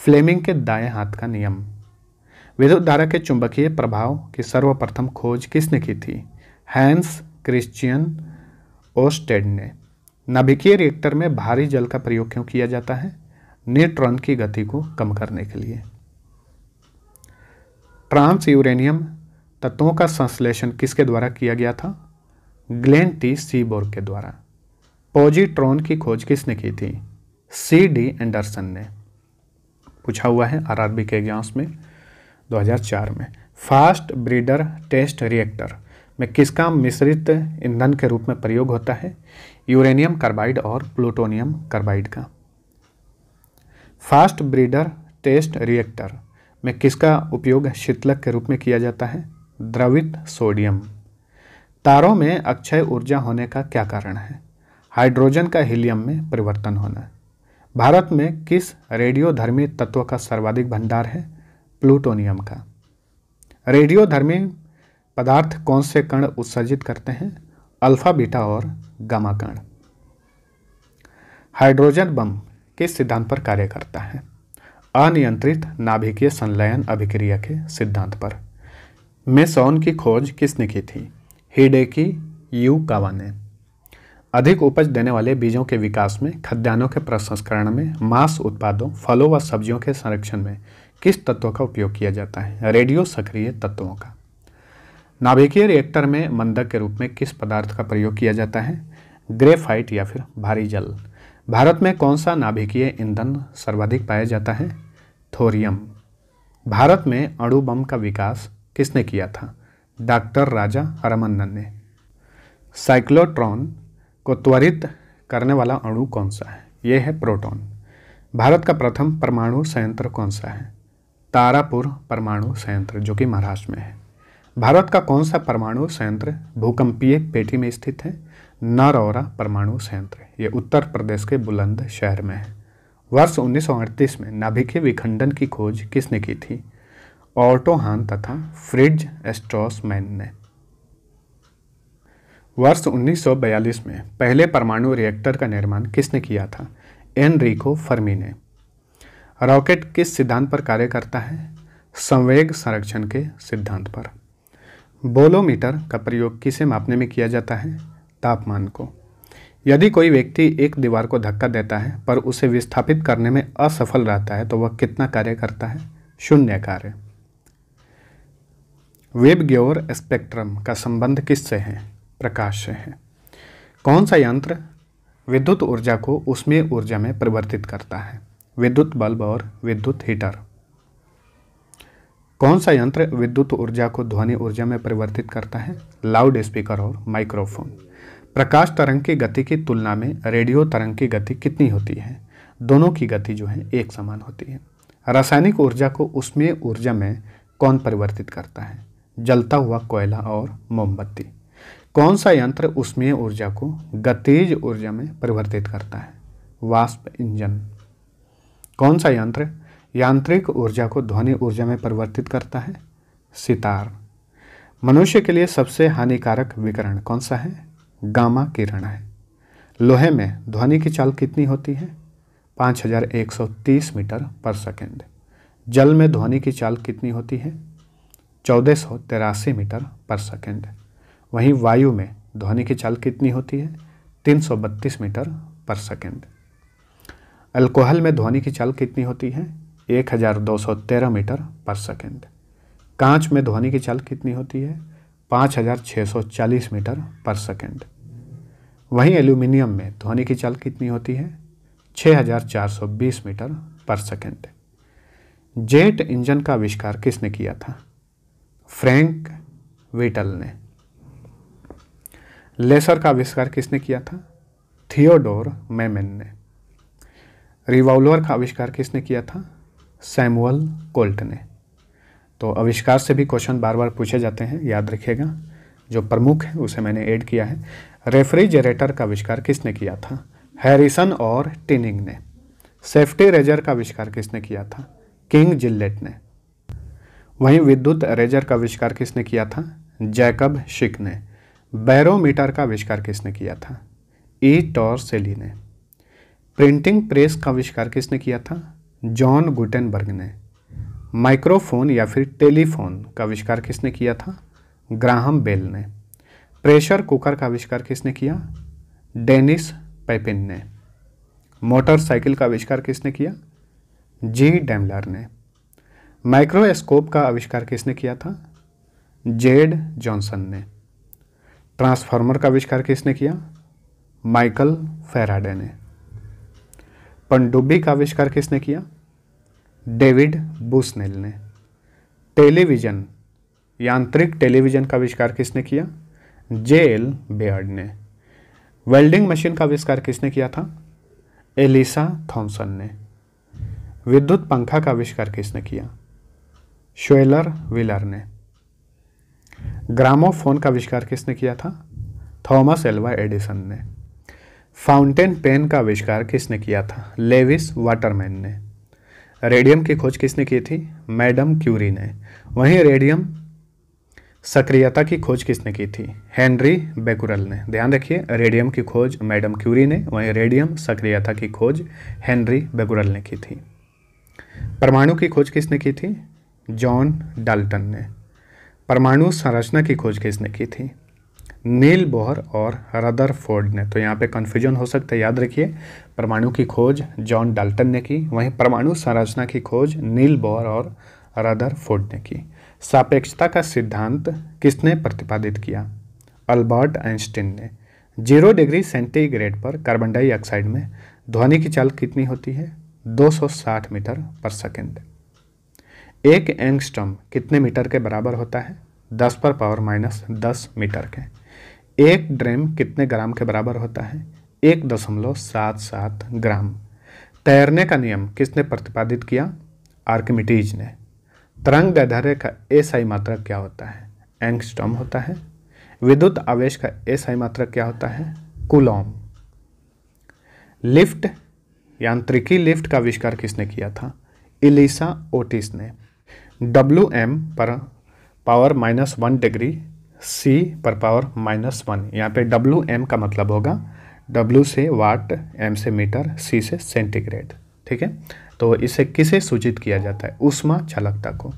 फ्लेमिंग के दाएं हाथ का नियम विद्युत धारा के चुंबकीय प्रभाव की सर्वप्रथम खोज किसने की थी हैंस क्रिश्चियन ओस्टेड ने नाभिकीय रिएक्टर में भारी जल का प्रयोग क्यों किया जाता है न्यूट्रॉन की गति को कम करने के लिए ट्रांस यूरेनियम तत्वों का संश्लेषण किसके द्वारा किया गया था ग्लेन टी सीबोर के द्वारा पॉजिट्रॉन की खोज किसने की थी सी डी एंडरसन ने पूछा हुआ है आरआरबी के एग्जाम्स में 2004 में फास्ट ब्रीडर टेस्ट रिएक्टर में किसका मिश्रित ईंधन के रूप में प्रयोग होता है यूरेनियम कार्बाइड और प्लूटोनियम कार्बाइड का फास्ट ब्रीडर टेस्ट रिएक्टर में किसका उपयोग शीतलक के रूप में किया जाता है द्रवित सोडियम तारों में अक्षय ऊर्जा होने का क्या कारण है हाइड्रोजन का हीलियम में परिवर्तन होना भारत में किस रेडियोधर्मी तत्व का सर्वाधिक भंडार है प्लूटोनियम का रेडियोधर्मी पदार्थ कौन से कण उत्सर्जित करते हैं अल्फा बीटा और गामा कण हाइड्रोजन बम किस सिद्धांत पर कार्य करता है अनियंत्रित नाभिकीय संलयन अभिक्रिया के सिद्धांत पर मेसॉन की खोज किसने की थी हिडे की यू कावा ने अधिक उपज देने वाले बीजों के विकास में खाद्यान्नों के प्रसंस्करण में मांस उत्पादों फलों व सब्जियों के संरक्षण में किस तत्व का उपयोग किया जाता है रेडियो सक्रिय तत्वों का नाभिकीय रिएक्टर में मंदक के रूप में किस पदार्थ का प्रयोग किया जाता है ग्रेफाइट या फिर भारी जल भारत में कौन सा नाभिकीय ईंधन सर्वाधिक पाया जाता है थोरियम भारत में अणु बम का विकास किसने किया था डॉक्टर राजा हरमन्नन ने साइक्लोट्रॉन को त्वरित करने वाला अणु कौन सा है यह है प्रोटॉन भारत का प्रथम परमाणु संयंत्र कौन सा है तारापुर परमाणु संयंत्र जो कि महाराष्ट्र में है भारत का कौन सा परमाणु संयंत्र भूकंपीय पेटी में स्थित है नारौरा परमाणु संयंत्र ये उत्तर प्रदेश के बुलंद शहर में है वर्ष उन्नीस में नाभिकीय विखंडन की खोज किसने की थी ऑटोहान तथा फ्रिज एस्ट्रोसमैन ने वर्ष 1942 में पहले परमाणु रिएक्टर का निर्माण किसने किया था एनरिको फर्मी ने रॉकेट किस सिद्धांत पर कार्य करता है संवेग संरक्षण के सिद्धांत पर बोलोमीटर का प्रयोग किसे मापने में किया जाता है तापमान को यदि कोई व्यक्ति एक दीवार को धक्का देता है पर उसे विस्थापित करने में असफल रहता है तो वह कितना कार्य करता है शून्य कार्य वेब ग्योर स्पेक्ट्रम का संबंध किससे है प्रकाश से है कौन सा यंत्र विद्युत ऊर्जा को उसमें ऊर्जा में परिवर्तित करता है विद्युत बल्ब और विद्युत हीटर कौन सा यंत्र विद्युत ऊर्जा को ध्वनि ऊर्जा में परिवर्तित करता है लाउड स्पीकर और माइक्रोफोन प्रकाश तरंग की गति की तुलना में रेडियो तरंग की गति कितनी होती है दोनों की गति जो है एक समान होती है रासायनिक ऊर्जा को उसमें ऊर्जा में कौन परिवर्तित करता है जलता हुआ कोयला और मोमबत्ती कौन सा यंत्र उसमें ऊर्जा को गतिज ऊर्जा में परिवर्तित करता है वाष्प इंजन कौन सा यंत्र यांत्रिक ऊर्जा को ध्वनि ऊर्जा में परिवर्तित करता है सितार मनुष्य के लिए सबसे हानिकारक विकरण कौन सा है गामा किरण है लोहे में ध्वनि की चाल कितनी होती है 5130 मीटर पर सेकेंड जल में ध्वनि की चाल कितनी होती है चौदह मीटर पर सेकेंड वहीं वायु में ध्वनि की चाल कितनी होती है 332 मीटर पर सेकेंड अल्कोहल में ध्वनि की चाल कितनी होती है 1213 मीटर पर सेकेंड कांच में ध्वनि की चाल कितनी होती है 5,640 मीटर पर सेकंड वहीं एल्यूमिनियम में ध्वनि की चाल कितनी होती है 6,420 मीटर पर सेकंड जेट इंजन का आविष्कार किसने किया था फ्रैंक वेटल ने लेसर का आविष्कार किसने किया था थियोडोर मेमेन ने रिवॉल्वर का आविष्कार किसने किया था सैमुअल कोल्ट ने तो आविष्कार से भी क्वेश्चन बार बार पूछे जाते हैं याद रखिएगा जो प्रमुख है उसे मैंने ऐड किया है रेफ्रिजरेटर का आविष्कार किसने किया था हैरिसन और टिनिंग ने सेफ्टी रेजर का आविष्कार किसने किया था किंग जिल्लेट ने वहीं विद्युत रेजर का आविष्कार किसने किया था जैकब शिक ने बैरोमीटर का आविष्कार किसने किया था ई टॉर सेली ने प्रिंटिंग प्रेस का आविष्कार किसने किया था जॉन गुटेनबर्ग ने माइक्रोफोन या फिर टेलीफोन का आविष्कार किसने किया था ग्राहम बेल ने प्रेशर कुकर का आविष्कार किसने किया डेनिस पेपिन ने मोटरसाइकिल का आविष्कार किसने किया जी डेमलर ने माइक्रोस्कोप का आविष्कार किसने किया था जेड जॉनसन ने ट्रांसफार्मर का आविष्कार किसने किया माइकल फेराडे ने पनडुब्बी का आविष्कार किसने किया डेविड बुसनेल ने टेलीविज़न यांत्रिक टेलीविज़न का आविष्कार किसने किया जे एल बेयर्ड ने वेल्डिंग मशीन का आविष्कार किसने किया था एलिसा थॉमसन ने विद्युत पंखा का आविष्कार किसने किया श्वेलर विलर ने ग्रामोफोन का आविष्कार किसने किया था थॉमस एल्वा एडिसन ने फाउंटेन पेन का आविष्कार किसने किया था लेविस वाटरमैन ने रेडियम की खोज किसने की थी मैडम क्यूरी ने वहीं रेडियम सक्रियता की खोज किसने की थी हेनरी बेकुरल ने ध्यान रखिए रेडियम की खोज मैडम क्यूरी ने वहीं रेडियम सक्रियता की खोज हेनरी बेकुरल ने की थी परमाणु की खोज किसने की थी जॉन डाल्टन ने परमाणु संरचना की खोज किसने की थी नील बोहर और रदर फोर्ड ने तो यहाँ पे कन्फ्यूजन हो सकता है याद रखिए परमाणु की खोज जॉन डाल्टन ने की वहीं परमाणु संरचना की खोज नील बोर और रदर फोर्ड ने की सापेक्षता का सिद्धांत किसने प्रतिपादित किया अल्बर्ट आइंस्टीन ने जीरो डिग्री सेंटीग्रेड पर कार्बन डाइऑक्साइड में ध्वनि की चाल कितनी होती है 260 मीटर पर सेकेंड एक एंगस्टम कितने मीटर के बराबर होता है 10 पर पावर माइनस दस मीटर के एक ड्रेम कितने ग्राम के बराबर होता है एक दशमलव सात सात ग्राम तैरने का नियम किसने प्रतिपादित किया आर्किमिटीज ने तरंग दैधर्य का एसआई मात्रक क्या होता है एंगस्टम होता है विद्युत आवेश का एसआई मात्रक क्या होता है कुलॉम लिफ्ट यांत्रिकी लिफ्ट का आविष्कार किसने किया था इलिसा ओटिस ने डब्ल्यू एम पर power minus one degree C पर पावर माइनस वन यहाँ पे डब्ल्यू एम का मतलब होगा डब्ल्यू से वाट एम से मीटर सी से सेंटीग्रेड ठीक है तो इसे किसे सूचित किया जाता है उष्मा चालकता को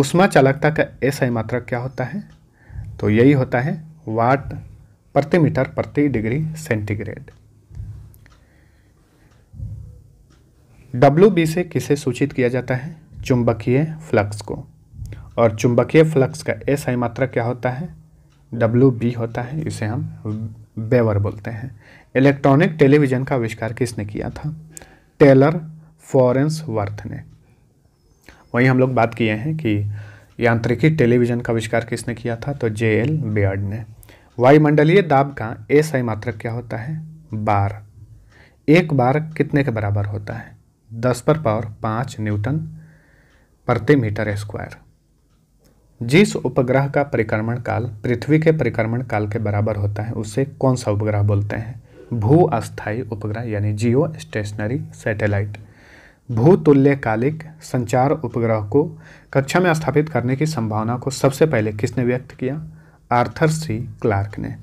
उष्मा चालकता का एसआई मात्रक क्या होता है तो यही होता है वाट प्रति मीटर प्रति डिग्री सेंटीग्रेड डब्ल्यू बी से किसे सूचित किया जाता है चुंबकीय फ्लक्स को और चुंबकीय फ्लक्स का एसआई मात्रक क्या होता है डब्ल्यू बी होता है इसे हम बेवर बोलते हैं इलेक्ट्रॉनिक टेलीविज़न का आविष्कार किसने किया था टेलर फॉरेंस वर्थ ने वही हम लोग बात किए हैं कि यांत्रिकी टेलीविज़न का आविष्कार किसने किया था तो जे एल बियर्ड ने वायुमंडलीय दाब का एस आई मात्रक क्या होता है बार एक बार कितने के बराबर होता है दस पर पावर पाँच न्यूटन प्रति मीटर स्क्वायर जिस उपग्रह का परिक्रमण काल पृथ्वी के परिक्रमण काल के बराबर होता है उसे कौन सा उपग्रह बोलते हैं भू अस्थायी उपग्रह यानी जियो स्टेशनरी सैटेलाइट भूतुल्यकालिक संचार उपग्रह को कक्षा में स्थापित करने की संभावना को सबसे पहले किसने व्यक्त किया आर्थर सी क्लार्क ने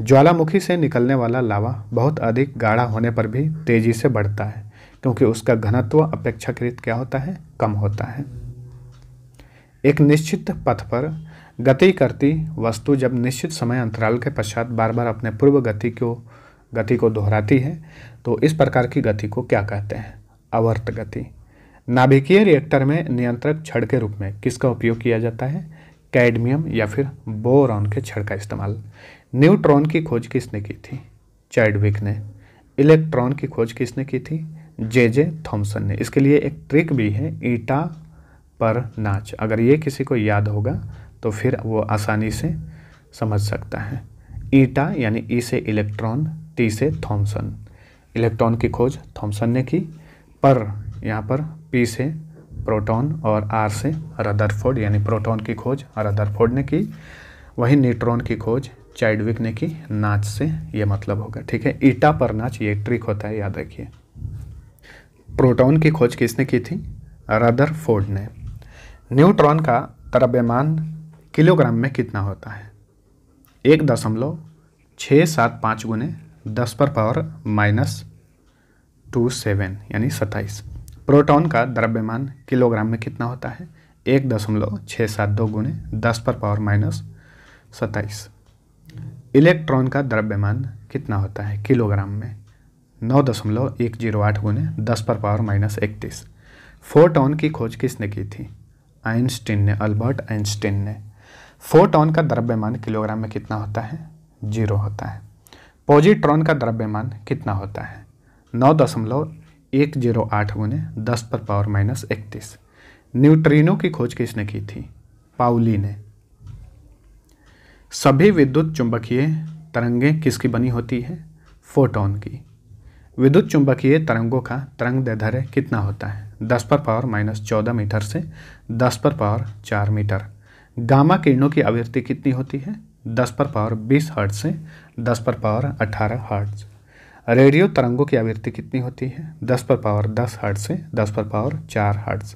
ज्वालामुखी से निकलने वाला लावा बहुत अधिक गाढ़ा होने पर भी तेजी से बढ़ता है क्योंकि उसका घनत्व अपेक्षाकृत क्या होता है कम होता है एक निश्चित पथ पर गति करती वस्तु जब निश्चित समय अंतराल के पश्चात बार बार अपने पूर्व गति को गति को दोहराती है तो इस प्रकार की गति को क्या कहते हैं अवर्त गति नाभिकीय रिएक्टर में नियंत्रक छड़ के रूप में किसका उपयोग किया जाता है कैडमियम या फिर बोरॉन के छड़ का इस्तेमाल न्यूट्रॉन की खोज किसने की थी चैडविक ने इलेक्ट्रॉन की खोज किसने की थी जे जे थॉम्सन ने इसके लिए एक ट्रिक भी है ईटा पर नाच अगर ये किसी को याद होगा तो फिर वो आसानी से समझ सकता है ईटा यानी ई से इलेक्ट्रॉन टी से थॉमसन इलेक्ट्रॉन की खोज थॉमसन ने की पर यहाँ पर पी से प्रोटॉन और आर से रदरफोर्ड यानी प्रोटॉन की खोज रदरफोर्ड ने की वहीं न्यूट्रॉन की खोज चाइडविक ने की नाच से ये मतलब होगा ठीक है ईटा पर नाच ये ट्रिक होता है याद रखिए प्रोटॉन की खोज किसने की थी रदरफोर्ड ने न्यूट्रॉन का द्रव्यमान किलोग्राम में कितना होता है एक दशमलव छः सात पाँच गुने दस पर पावर माइनस टू सेवन यानी सत्ताईस प्रोटॉन का द्रव्यमान किलोग्राम में कितना होता है एक दशमलव छः सात दो गुणे दस पर पावर माइनस सत्ताईस इलेक्ट्रॉन का द्रव्यमान कितना होता है किलोग्राम में नौ दशमलव एक जीरो आठ गुने दस पर पावर माइनस इकतीस फोटोन की खोज किसने की थी आइंस्टीन ने अल्बर्ट आइंस्टीन ने फोटोन का द्रव्यमान किलोग्राम में कितना होता है जीरो होता है पॉजिट्रॉन का द्रव्यमान कितना होता है नौ दशमलव एक जीरो आठ गुने दस पर पावर माइनस इकतीस न्यूट्रीनो की खोज किसने की थी पाउली ने सभी विद्युत चुंबकीय तरंगें किसकी बनी होती है फोटोन की विद्युत चुंबकीय तरंगों का तरंग दैधर्य कितना होता है दस पर पावर माइनस चौदह मीटर से दस पर पावर चार मीटर गामा किरणों की आवृत्ति कितनी होती है दस पर पावर बीस हर्ट से दस पर पावर अट्ठारह हर्ट्ज रेडियो तरंगों की आवृत्ति कितनी होती है दस पर पावर दस हर्ट से दस पर पावर चार हर्ट्ज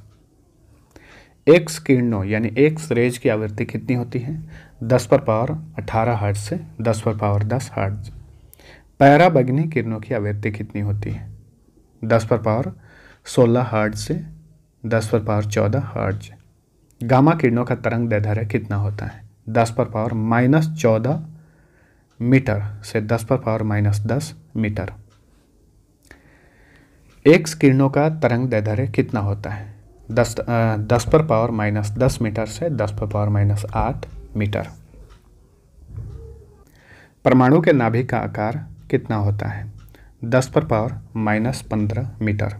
एक्स किरणों यानी एक्स रेज की आवृत्ति कितनी होती है दस पर पावर अठारह हर्ट से दस पर पावर 10 हर्ट्ज बग्नी किरणों की आवृत्ति कितनी होती है दस पर पावर सोलह हर्ट से दस पर पावर चौदह हर्ट्ज गामा किरणों का तरंग दैर्ध्य कितना होता है दस पर पावर माइनस चौदह मीटर से दस पर पावर माइनस दस मीटर एक्स किरणों का तरंग दैधर्य कितना होता है दस दस पर पावर माइनस दस मीटर से दस पर पावर माइनस आठ मीटर परमाणु के नाभिक का आकार कितना होता है दस पर पावर माइनस पंद्रह मीटर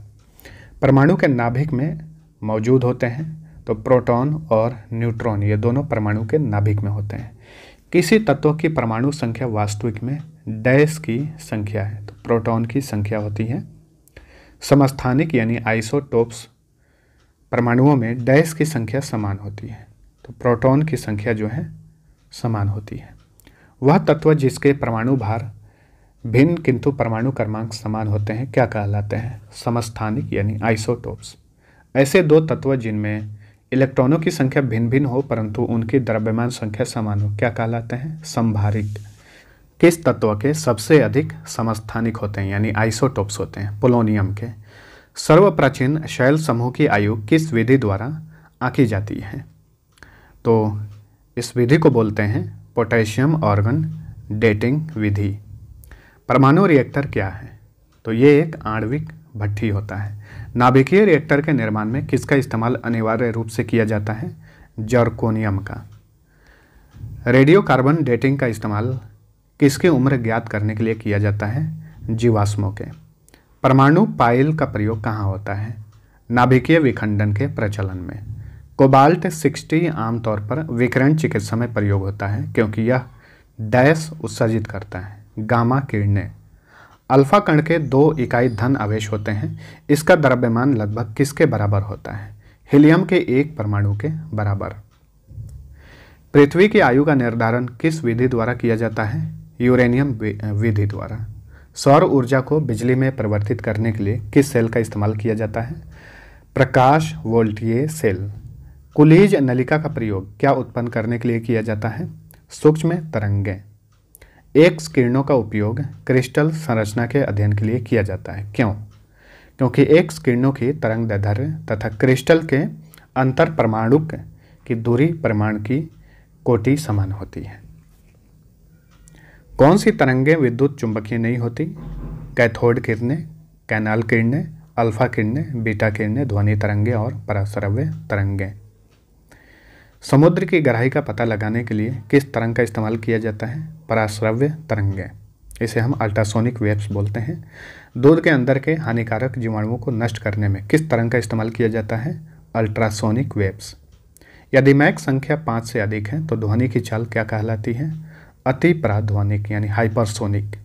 परमाणु के नाभिक में मौजूद होते हैं तो प्रोटॉन और न्यूट्रॉन ये दोनों परमाणु के नाभिक में होते हैं किसी तत्व की परमाणु संख्या वास्तविक में डैश की संख्या है तो प्रोटॉन की संख्या होती है समस्थानिक यानी आइसोटोप्स परमाणुओं में डैश की संख्या समान होती है तो प्रोटॉन की संख्या जो है समान होती है वह तत्व जिसके परमाणु भार भिन्न किंतु परमाणु क्रमांक समान होते हैं क्या कहलाते हैं समस्थानिक यानी आइसोटोप्स ऐसे दो तत्व जिनमें इलेक्ट्रॉनों की संख्या भिन्न भिन्न हो परंतु उनकी द्रव्यमान संख्या समान हो क्या कहलाते हैं संभारिक किस तत्व के सबसे अधिक समस्थानिक होते हैं यानी आइसोटोप्स होते हैं पोलोनियम के सर्वप्राचीन शैल समूह की आयु किस विधि द्वारा आंकी जाती है तो इस विधि को बोलते हैं पोटेशियम ऑर्गन डेटिंग विधि परमाणु रिएक्टर क्या है तो ये एक आणविक भट्टी होता है नाभिकीय रिएक्टर के निर्माण में किसका इस्तेमाल अनिवार्य रूप से किया जाता है जर्कोनियम का रेडियो कार्बन डेटिंग का इस्तेमाल किसकी उम्र ज्ञात करने के लिए किया जाता है जीवाश्मों के परमाणु पाइल का प्रयोग कहाँ होता है नाभिकीय विखंडन के प्रचलन में कोबाल्ट 60 आमतौर पर विकिरण चिकित्सा में प्रयोग होता है क्योंकि यह डैश उत्सर्जित करता है गामा किरणें अल्फा कण के दो इकाई धन आवेश होते हैं इसका द्रव्यमान लगभग किसके बराबर होता है हीलियम के एक परमाणु के बराबर पृथ्वी की आयु का निर्धारण किस विधि द्वारा किया जाता है यूरेनियम विधि द्वारा सौर ऊर्जा को बिजली में परिवर्तित करने के लिए किस सेल का इस्तेमाल किया जाता है प्रकाश वोल्टीय सेल कुलीज नलिका का प्रयोग क्या उत्पन्न करने के लिए किया जाता है सूक्ष्म तरंगें एक्स किरणों का उपयोग क्रिस्टल संरचना के अध्ययन के लिए किया जाता है क्यों क्योंकि एक्स किरणों की तरंग दैधर्य तथा क्रिस्टल के अंतर परमाणुक की दूरी परमाणु की कोटि समान होती है कौन सी तरंगें विद्युत चुंबकीय नहीं होती कैथोड किरणें कैनाल किरणें अल्फा किरणें बीटा किरणें ध्वनि तरंगें और परासरव्य तरंगें समुद्र की गहराई का पता लगाने के लिए किस तरंग का इस्तेमाल किया जाता है पराश्रव्य तरंगे इसे हम अल्ट्रासोनिक वेव्स बोलते हैं दूध के अंदर के हानिकारक जीवाणुओं को नष्ट करने में किस तरंग का इस्तेमाल किया जाता है अल्ट्रासोनिक वेव्स यदि मैक संख्या पाँच से अधिक है तो ध्वनि की चाल क्या कहलाती है अति पराध्वनिक यानी हाइपरसोनिक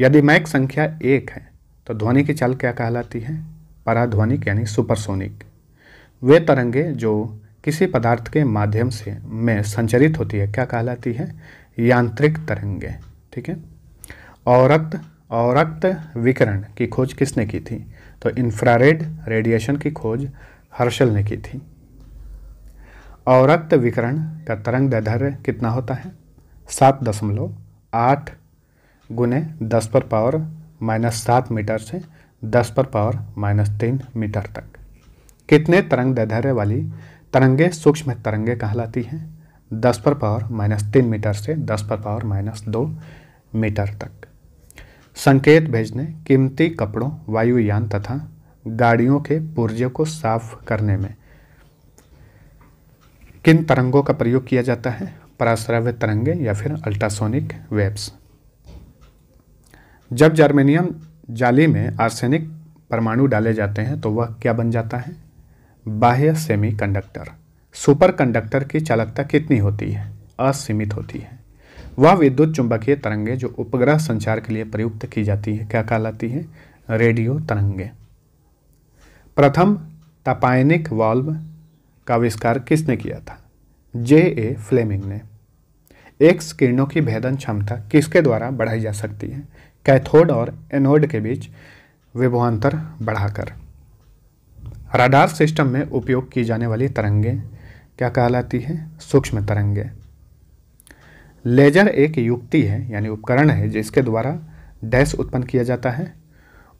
यदि मैक संख्या एक है तो ध्वनि की चाल क्या कहलाती है पराध्वनिक यानी सुपरसोनिक वे तरंगे जो किसी पदार्थ के माध्यम से में संचरित होती है क्या कहलाती है यांत्रिक तरंगे ठीक है औरक्त औरक्त विकरण की खोज किसने की थी तो इंफ्रारेड रेडिएशन की खोज हर्शल ने की थी औरक्त विकरण का तरंग दैधर्य कितना होता है सात दशमलव आठ गुने दस पर पावर माइनस सात मीटर से दस पर पावर माइनस तीन मीटर तक कितने तरंग दैधर्य वाली तरंगे सूक्ष्म तरंगे कहलाती हैं दस पर पावर माइनस तीन मीटर से दस पर पावर माइनस दो मीटर तक संकेत भेजने कीमती कपड़ों वायुयान तथा गाड़ियों के पुर्जे को साफ करने में किन तरंगों का प्रयोग किया जाता है पराश्रव्य तरंगे या फिर अल्ट्रासोनिक वेव्स जब जर्मेनियम जाली में आर्सेनिक परमाणु डाले जाते हैं तो वह क्या बन जाता है बाह्य सेमीकंडक्टर सुपरकंडक्टर की चालकता कितनी होती है असीमित होती है वह विद्युत चुंबकीय तरंगे जो उपग्रह संचार के लिए प्रयुक्त की जाती है क्या कहलाती है रेडियो तरंगे प्रथम तपायनिक वाल्व का आविष्कार किसने किया था जे ए फ्लेमिंग ने एक्स किरणों की भेदन क्षमता किसके द्वारा बढ़ाई जा सकती है कैथोड और एनोड के बीच विभवान्तर बढ़ाकर राडार सिस्टम में उपयोग की जाने वाली तरंगें क्या कहलाती हैं सूक्ष्म तरंगें लेजर एक युक्ति है यानी उपकरण है जिसके द्वारा डैश उत्पन्न किया जाता है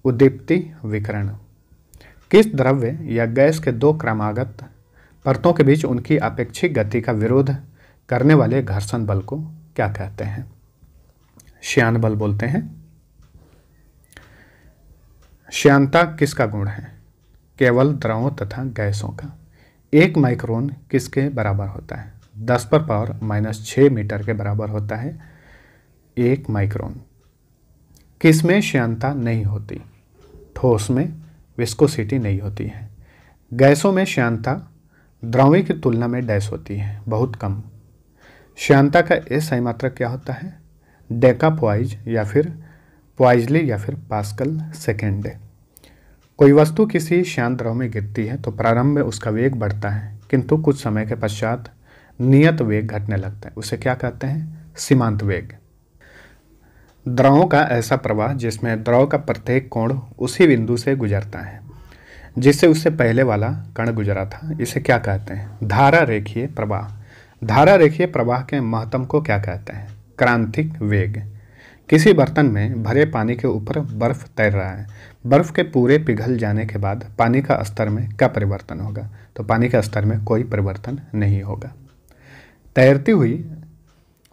उद्दीप्ति विकरण किस द्रव्य या गैस के दो क्रमागत परतों के बीच उनकी अपेक्षिक गति का विरोध करने वाले घर्षण बल को क्या कहते हैं श्यान बल बोलते हैं श्यानता किसका गुण है केवल द्रवों तथा गैसों का एक माइक्रोन किसके बराबर होता है दस पर पावर माइनस छः मीटर के बराबर होता है एक माइक्रोन किस में श्यानता नहीं होती ठोस में विस्कोसिटी नहीं होती है गैसों में श्यानता द्रव्य की तुलना में डैस होती है बहुत कम श्यानता का एसआई मात्रक क्या होता है डेका प्वाइज या फिर प्वाइजली या फिर पास्कल सेकेंड कोई वस्तु किसी शांत द्रव में गिरती है तो प्रारंभ में उसका वेग बढ़ता है किंतु कुछ समय के पश्चात नियत वेग घटने लगता है उसे क्या कहते हैं सीमांत वेग द्रवों का ऐसा प्रवाह जिसमें द्रव का प्रत्येक कोण उसी बिंदु से गुजरता है जिससे उससे पहले वाला कण गुजरा था इसे क्या कहते हैं धारा रेखीय प्रवाह धारा रेखीय प्रवाह के महत्व को क्या कहते हैं क्रांतिक वेग किसी बर्तन में भरे पानी के ऊपर बर्फ तैर रहा है बर्फ़ के पूरे पिघल जाने के बाद पानी का स्तर में क्या परिवर्तन होगा तो पानी के स्तर में कोई परिवर्तन नहीं होगा तैरती हुई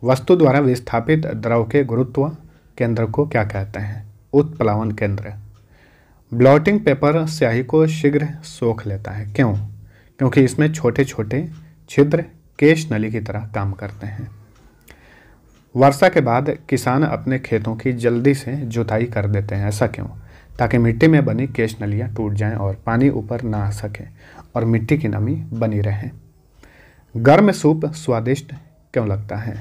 वस्तु द्वारा विस्थापित द्रव के गुरुत्व केंद्र को क्या कहते हैं उत्प्लावन केंद्र ब्लॉटिंग पेपर स्याही को शीघ्र सोख लेता है क्यों क्योंकि इसमें छोटे छोटे छिद्र केश नली की तरह काम करते हैं वर्षा के बाद किसान अपने खेतों की जल्दी से जुताई कर देते हैं ऐसा क्यों ताकि मिट्टी में बनी केश नलियाँ टूट जाएं और पानी ऊपर ना आ सके और मिट्टी की नमी बनी रहे गर्म सूप स्वादिष्ट क्यों लगता है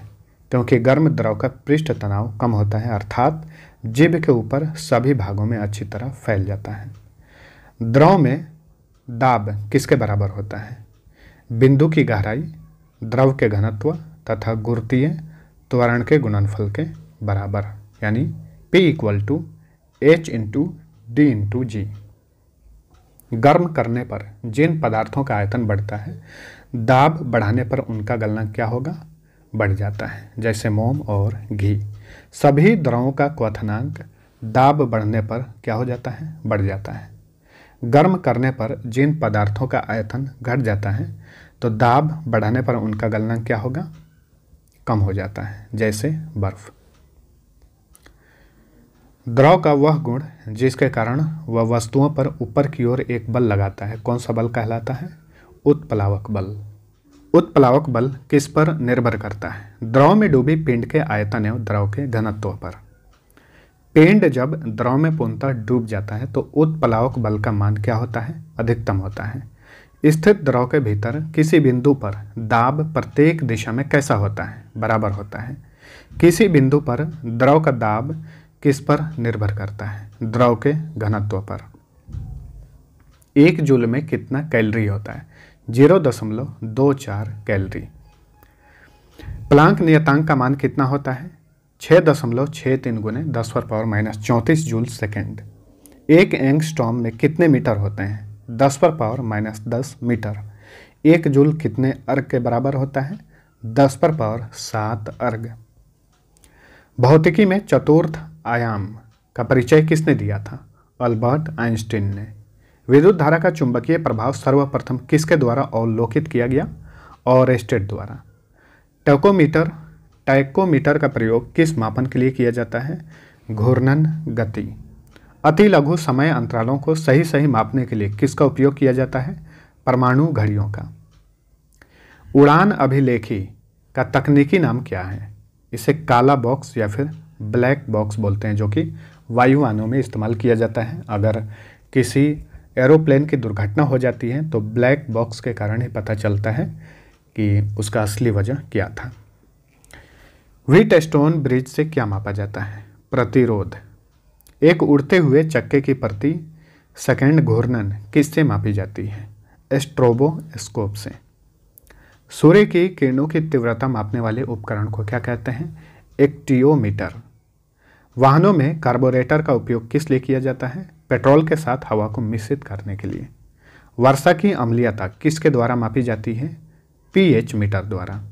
क्योंकि गर्म द्रव का पृष्ठ तनाव कम होता है अर्थात जीभ के ऊपर सभी भागों में अच्छी तरह फैल जाता है द्रव में दाब किसके बराबर होता है बिंदु की गहराई द्रव के घनत्व तथा गुरुतीय त्वरण के गुणनफल के बराबर यानी P equal to H into D into G गर्म करने पर जिन पदार्थों का आयतन बढ़ता है दाब बढ़ाने पर उनका गलना क्या होगा बढ़ जाता है जैसे मोम और घी सभी द्रवों का क्वथनांक दाब बढ़ने पर क्या हो जाता है बढ़ जाता है गर्म करने पर जिन पदार्थों का आयतन घट जाता है तो दाब बढ़ाने पर उनका गलनांक क्या होगा कम हो जाता है जैसे बर्फ़ द्रव का वह गुण जिसके कारण वह वस्तुओं पर ऊपर की ओर एक बल लगाता है कौन सा बल कहलाता है उत्प्लावक बल उत्प्लावक बल किस पर निर्भर करता है द्रव में डूबी पिंड के आयतन एवं द्रव के घनत्व पर पिंड जब द्रव में पूर्णतः डूब जाता है तो उत्प्लावक बल का मान क्या होता है अधिकतम होता है स्थित द्रव के भीतर किसी बिंदु पर दाब प्रत्येक दिशा में कैसा होता है बराबर होता है किसी बिंदु पर द्रव का दाब किस पर निर्भर करता है द्रव के घनत्व पर एक जूल में कितना कैलरी होता है जीरो दशमलव दो चार कैलरी प्लांक नियतांक का मान कितना होता है छः दशमलव छः तीन गुने दस पर पावर माइनस चौंतीस जूल सेकेंड एक एंग स्टॉम में कितने मीटर होते हैं दस पर पावर माइनस दस मीटर एक जूल कितने अर्ग के बराबर होता है दस पर पावर सात अर्ग भौतिकी में चतुर्थ आयाम का परिचय किसने दिया था अल्बर्ट आइंस्टीन ने विद्युत धारा का चुंबकीय प्रभाव सर्वप्रथम किसके द्वारा अवलोकित किया गया और एस्टेट द्वारा टैकोमीटर टैकोमीटर का प्रयोग किस मापन के लिए किया जाता है घूर्णन गति अति लघु समय अंतरालों को सही सही मापने के लिए किसका उपयोग किया जाता है परमाणु घड़ियों का उड़ान अभिलेखी का तकनीकी नाम क्या है इसे काला बॉक्स या फिर ब्लैक बॉक्स बोलते हैं जो कि वायुवानों में इस्तेमाल किया जाता है अगर किसी एरोप्लेन की दुर्घटना हो जाती है तो ब्लैक बॉक्स के कारण ही पता चलता है कि उसका असली वजह क्या था व्हीट स्टोन ब्रिज से क्या मापा जाता है प्रतिरोध एक उड़ते हुए चक्के की प्रति सेकेंड घूर्णन किससे मापी जाती है एस्ट्रोबोस्कोप से सूर्य की किरणों की तीव्रता मापने वाले उपकरण को क्या कहते हैं एक्टियोमीटर वाहनों में कार्बोरेटर का उपयोग किस लिए किया जाता है पेट्रोल के साथ हवा को मिश्रित करने के लिए वर्षा की अम्लीयता किसके द्वारा मापी जाती है पीएच मीटर द्वारा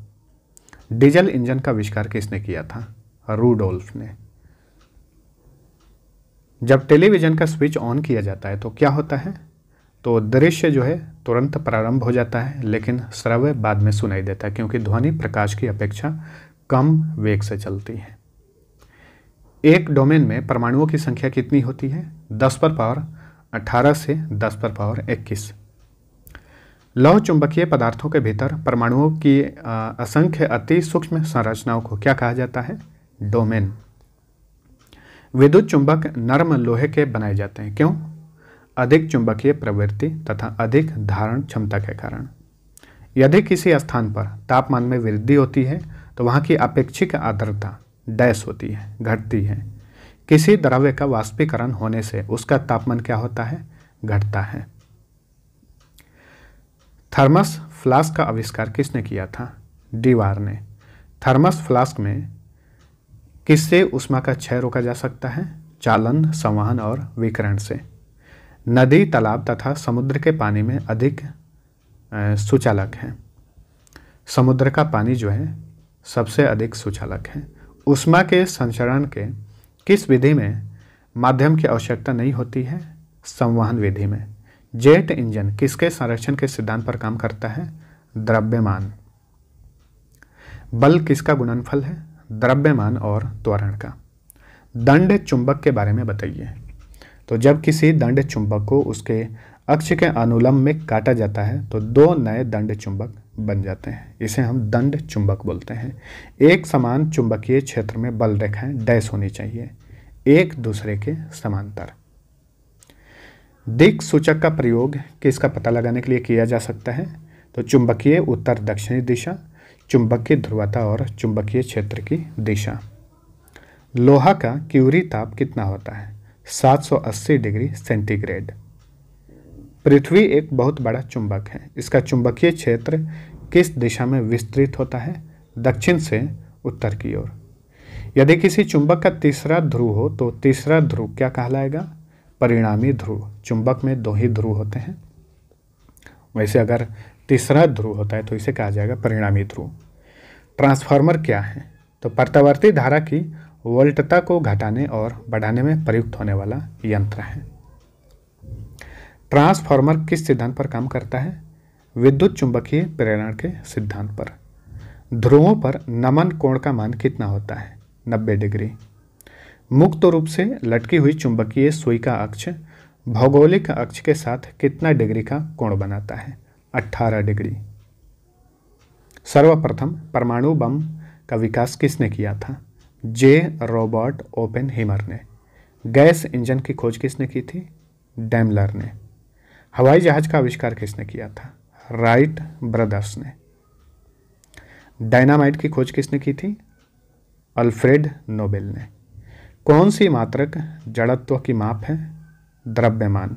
डीजल इंजन का आविष्कार किसने किया था रूडोल्फ ने जब टेलीविज़न का स्विच ऑन किया जाता है तो क्या होता है तो दृश्य जो है तुरंत प्रारंभ हो जाता है लेकिन श्रव्य बाद में सुनाई देता है क्योंकि ध्वनि प्रकाश की अपेक्षा कम वेग से चलती है एक डोमेन में परमाणुओं की संख्या कितनी होती है दस पर पावर अठारह से दस पर पावर इक्कीस लौह चुंबकीय पदार्थों के भीतर परमाणुओं की असंख्य अति सूक्ष्म संरचनाओं को क्या कहा जाता है डोमेन विद्युत चुंबक नर्म लोहे के बनाए जाते हैं क्यों अधिक चुंबकीय प्रवृत्ति तथा अधिक धारण क्षमता के कारण यदि किसी स्थान पर तापमान में वृद्धि होती है तो वहाँ की अपेक्षिक आर्द्रता डैश होती है घटती है किसी द्रव्य का वाष्पीकरण होने से उसका तापमान क्या होता है घटता है थर्मस फ्लास्क का आविष्कार किसने किया था डीवार ने थर्मस फ्लास्क में किससे उष्मा का क्षय रोका जा सकता है चालन संवहन और विकरण से नदी तालाब तथा समुद्र के पानी में अधिक सुचालक है समुद्र का पानी जो है सबसे अधिक सुचालक है उष्मा के संचरण के किस विधि में माध्यम की आवश्यकता नहीं होती है संवहन विधि में जेट इंजन किसके संरक्षण के सिद्धांत पर काम करता है द्रव्यमान बल किसका गुणनफल है द्रव्यमान और त्वरण का दंड चुंबक के बारे में बताइए तो जब किसी दंड चुंबक को उसके अक्ष के अनुलंब में काटा जाता है तो दो नए दंड चुंबक बन जाते हैं इसे हम दंड चुंबक बोलते हैं एक समान चुंबकीय क्षेत्र में बल रेखाएं डैश होनी चाहिए एक दूसरे के समांतर दिक सूचक का प्रयोग किसका पता लगाने के लिए किया जा सकता है तो चुंबकीय उत्तर दक्षिणी दिशा चुंबकीय ध्रुवता और चुंबकीय क्षेत्र की दिशा लोहा का क्यूरी ताप कितना होता है 780 डिग्री सेंटीग्रेड पृथ्वी एक बहुत बड़ा चुंबक है इसका चुंबकीय क्षेत्र किस दिशा में विस्तृत होता है दक्षिण से उत्तर की ओर यदि किसी चुंबक का तीसरा ध्रुव हो तो तीसरा ध्रुव क्या कहलाएगा परिणामी ध्रुव चुंबक में दो ही ध्रुव होते हैं वैसे अगर तीसरा ध्रुव होता है तो इसे कहा जाएगा परिणामी ध्रुव ट्रांसफार्मर क्या है तो प्रत्यावर्ती धारा की वोल्टता को घटाने और बढ़ाने में प्रयुक्त होने वाला यंत्र है ट्रांसफार्मर किस सिद्धांत पर काम करता है विद्युत चुंबकीय प्रेरण के सिद्धांत पर ध्रुवों पर नमन कोण का मान कितना होता है 90 डिग्री मुक्त रूप से लटकी हुई चुंबकीय सुई का अक्ष भौगोलिक अक्ष के साथ कितना डिग्री का कोण बनाता है 18 डिग्री सर्वप्रथम परमाणु बम का विकास किसने किया था जे रॉबर्ट ओपेन हिमर ने गैस इंजन की खोज किसने की थी डैमलर ने हवाई जहाज का आविष्कार किसने किया था राइट ब्रदर्स ने डायनामाइट की खोज किसने की थी अल्फ्रेड नोबेल ने कौन सी मात्रक जड़त्व की माप है द्रव्यमान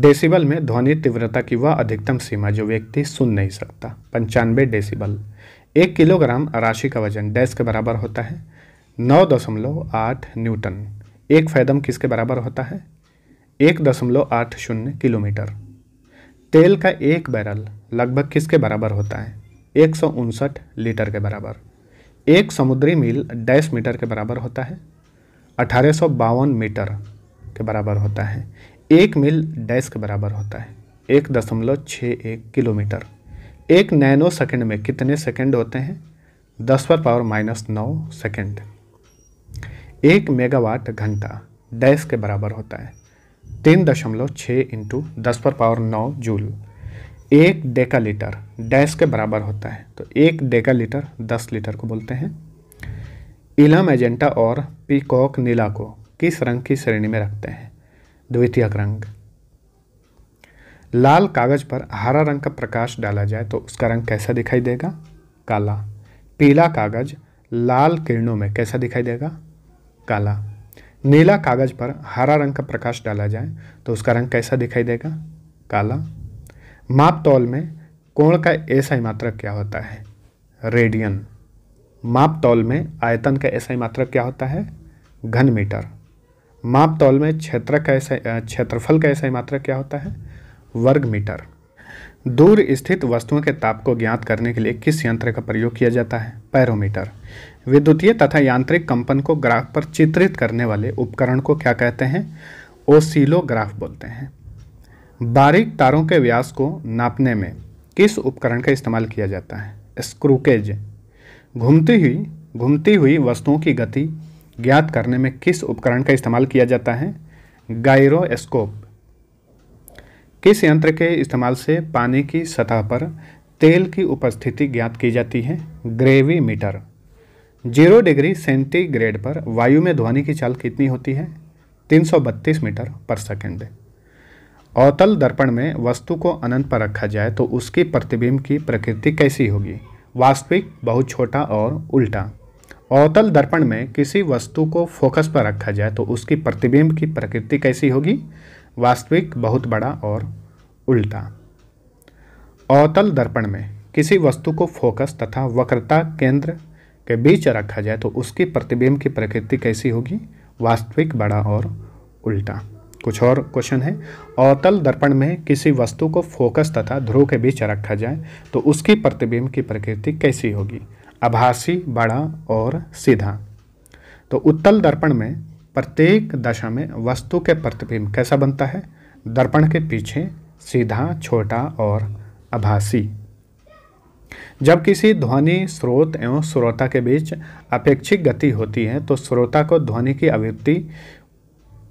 डेसिबल में ध्वनि तीव्रता की वह अधिकतम सीमा जो व्यक्ति सुन नहीं सकता पंचानवे डेसिबल एक किलोग्राम राशि का वजन डैश के बराबर होता है नौ दशमलव आठ न्यूटन एक फैदम किसके बराबर होता है एक दशमलव आठ शून्य किलोमीटर तेल का एक बैरल लगभग किसके बराबर होता है एक लीटर के बराबर एक समुद्री मील डैश मीटर के बराबर होता है अठारह मीटर के बराबर होता है एक मील डैश के बराबर होता है एक दशमलव छः एक किलोमीटर एक नैनो सेकंड में कितने सेकंड होते हैं दस पर पावर माइनस नौ सेकेंड एक मेगावाट घंटा डैश के बराबर होता है तीन दशमलव छः इंटू दस पर पावर नौ जूल एक डेका लीटर डैश के बराबर होता है तो एक डेका लीटर दस लीटर को बोलते हैं इला मैजेंटा और पीकॉक नीला को किस रंग की श्रेणी में रखते हैं द्वितीय रंग लाल कागज पर हरा रंग का प्रकाश डाला जाए तो उसका रंग कैसा दिखाई देगा काला पीला कागज लाल किरणों में कैसा दिखाई देगा काला नीला कागज़ पर हरा रंग का प्रकाश डाला जाए तो उसका रंग कैसा दिखाई देगा काला माप तौल में कोण का ऐसा मात्रक क्या होता है रेडियन माप तौल में आयतन का ऐसा मात्रक क्या होता है घन मीटर माप तौल में क्षेत्र का ऐसा क्षेत्रफल का ऐसा मात्रा क्या होता है वर्ग मीटर दूर स्थित वस्तुओं के ताप को ज्ञात करने के लिए किस यंत्र का प्रयोग किया जाता है पैरोमीटर विद्युतीय तथा यांत्रिक कंपन को ग्राफ पर चित्रित करने वाले उपकरण को क्या कहते हैं ओसिलोग्राफ बोलते हैं बारीक तारों के व्यास को नापने में किस उपकरण का इस्तेमाल किया जाता है स्क्रूकेज घूमती हुई घूमती हुई वस्तुओं की गति ज्ञात करने में किस उपकरण का इस्तेमाल किया जाता है गायरोस्कोप किस यंत्र के इस्तेमाल से पानी की सतह पर तेल की उपस्थिति ज्ञात की जाती है ग्रेवीमीटर जीरो डिग्री सेंटीग्रेड पर वायु में ध्वनि की चाल कितनी होती है 332 मीटर पर सेकंड अवतल दर्पण में वस्तु को अनंत पर रखा जाए तो उसकी प्रतिबिंब की प्रकृति कैसी होगी वास्तविक बहुत छोटा और उल्टा अवतल दर्पण में किसी वस्तु को फोकस पर रखा जाए तो उसकी प्रतिबिंब की प्रकृति कैसी होगी वास्तविक बहुत बड़ा और उल्टा अवतल दर्पण में किसी वस्तु को फोकस तथा वक्रता केंद्र के बीच रखा जाए तो उसके प्रतिबिंब की प्रकृति कैसी होगी वास्तविक बड़ा और उल्टा कुछ और क्वेश्चन है अवतल दर्पण में किसी वस्तु को फोकस तथा ध्रुव के बीच रखा जाए तो उसकी प्रतिबिंब की प्रकृति कैसी होगी आभासी बड़ा और सीधा तो उत्तल दर्पण में प्रत्येक दशा में वस्तु के प्रतिबिंब कैसा बनता है दर्पण के पीछे सीधा छोटा और आभासी जब किसी ध्वनि स्रोत एवं श्रोता के बीच अपेक्षिक गति होती है तो श्रोता को ध्वनि की आवृत्ति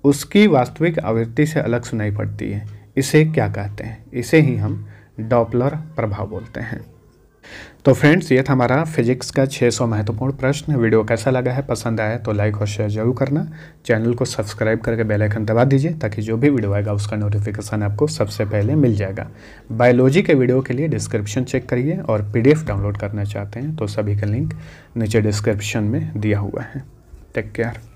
उसकी वास्तविक आवृत्ति से अलग सुनाई पड़ती है इसे क्या कहते हैं इसे ही हम डॉपलर प्रभाव बोलते हैं तो फ्रेंड्स ये था हमारा फिजिक्स का 600 महत्वपूर्ण प्रश्न वीडियो कैसा लगा है पसंद आया तो लाइक और शेयर जरूर करना चैनल को सब्सक्राइब करके बेल आइकन दबा दीजिए ताकि जो भी वीडियो आएगा उसका नोटिफिकेशन आपको सबसे पहले मिल जाएगा बायोलॉजी के वीडियो के लिए डिस्क्रिप्शन चेक करिए और पी डाउनलोड करना चाहते हैं तो सभी का लिंक नीचे डिस्क्रिप्शन में दिया हुआ है टेक केयर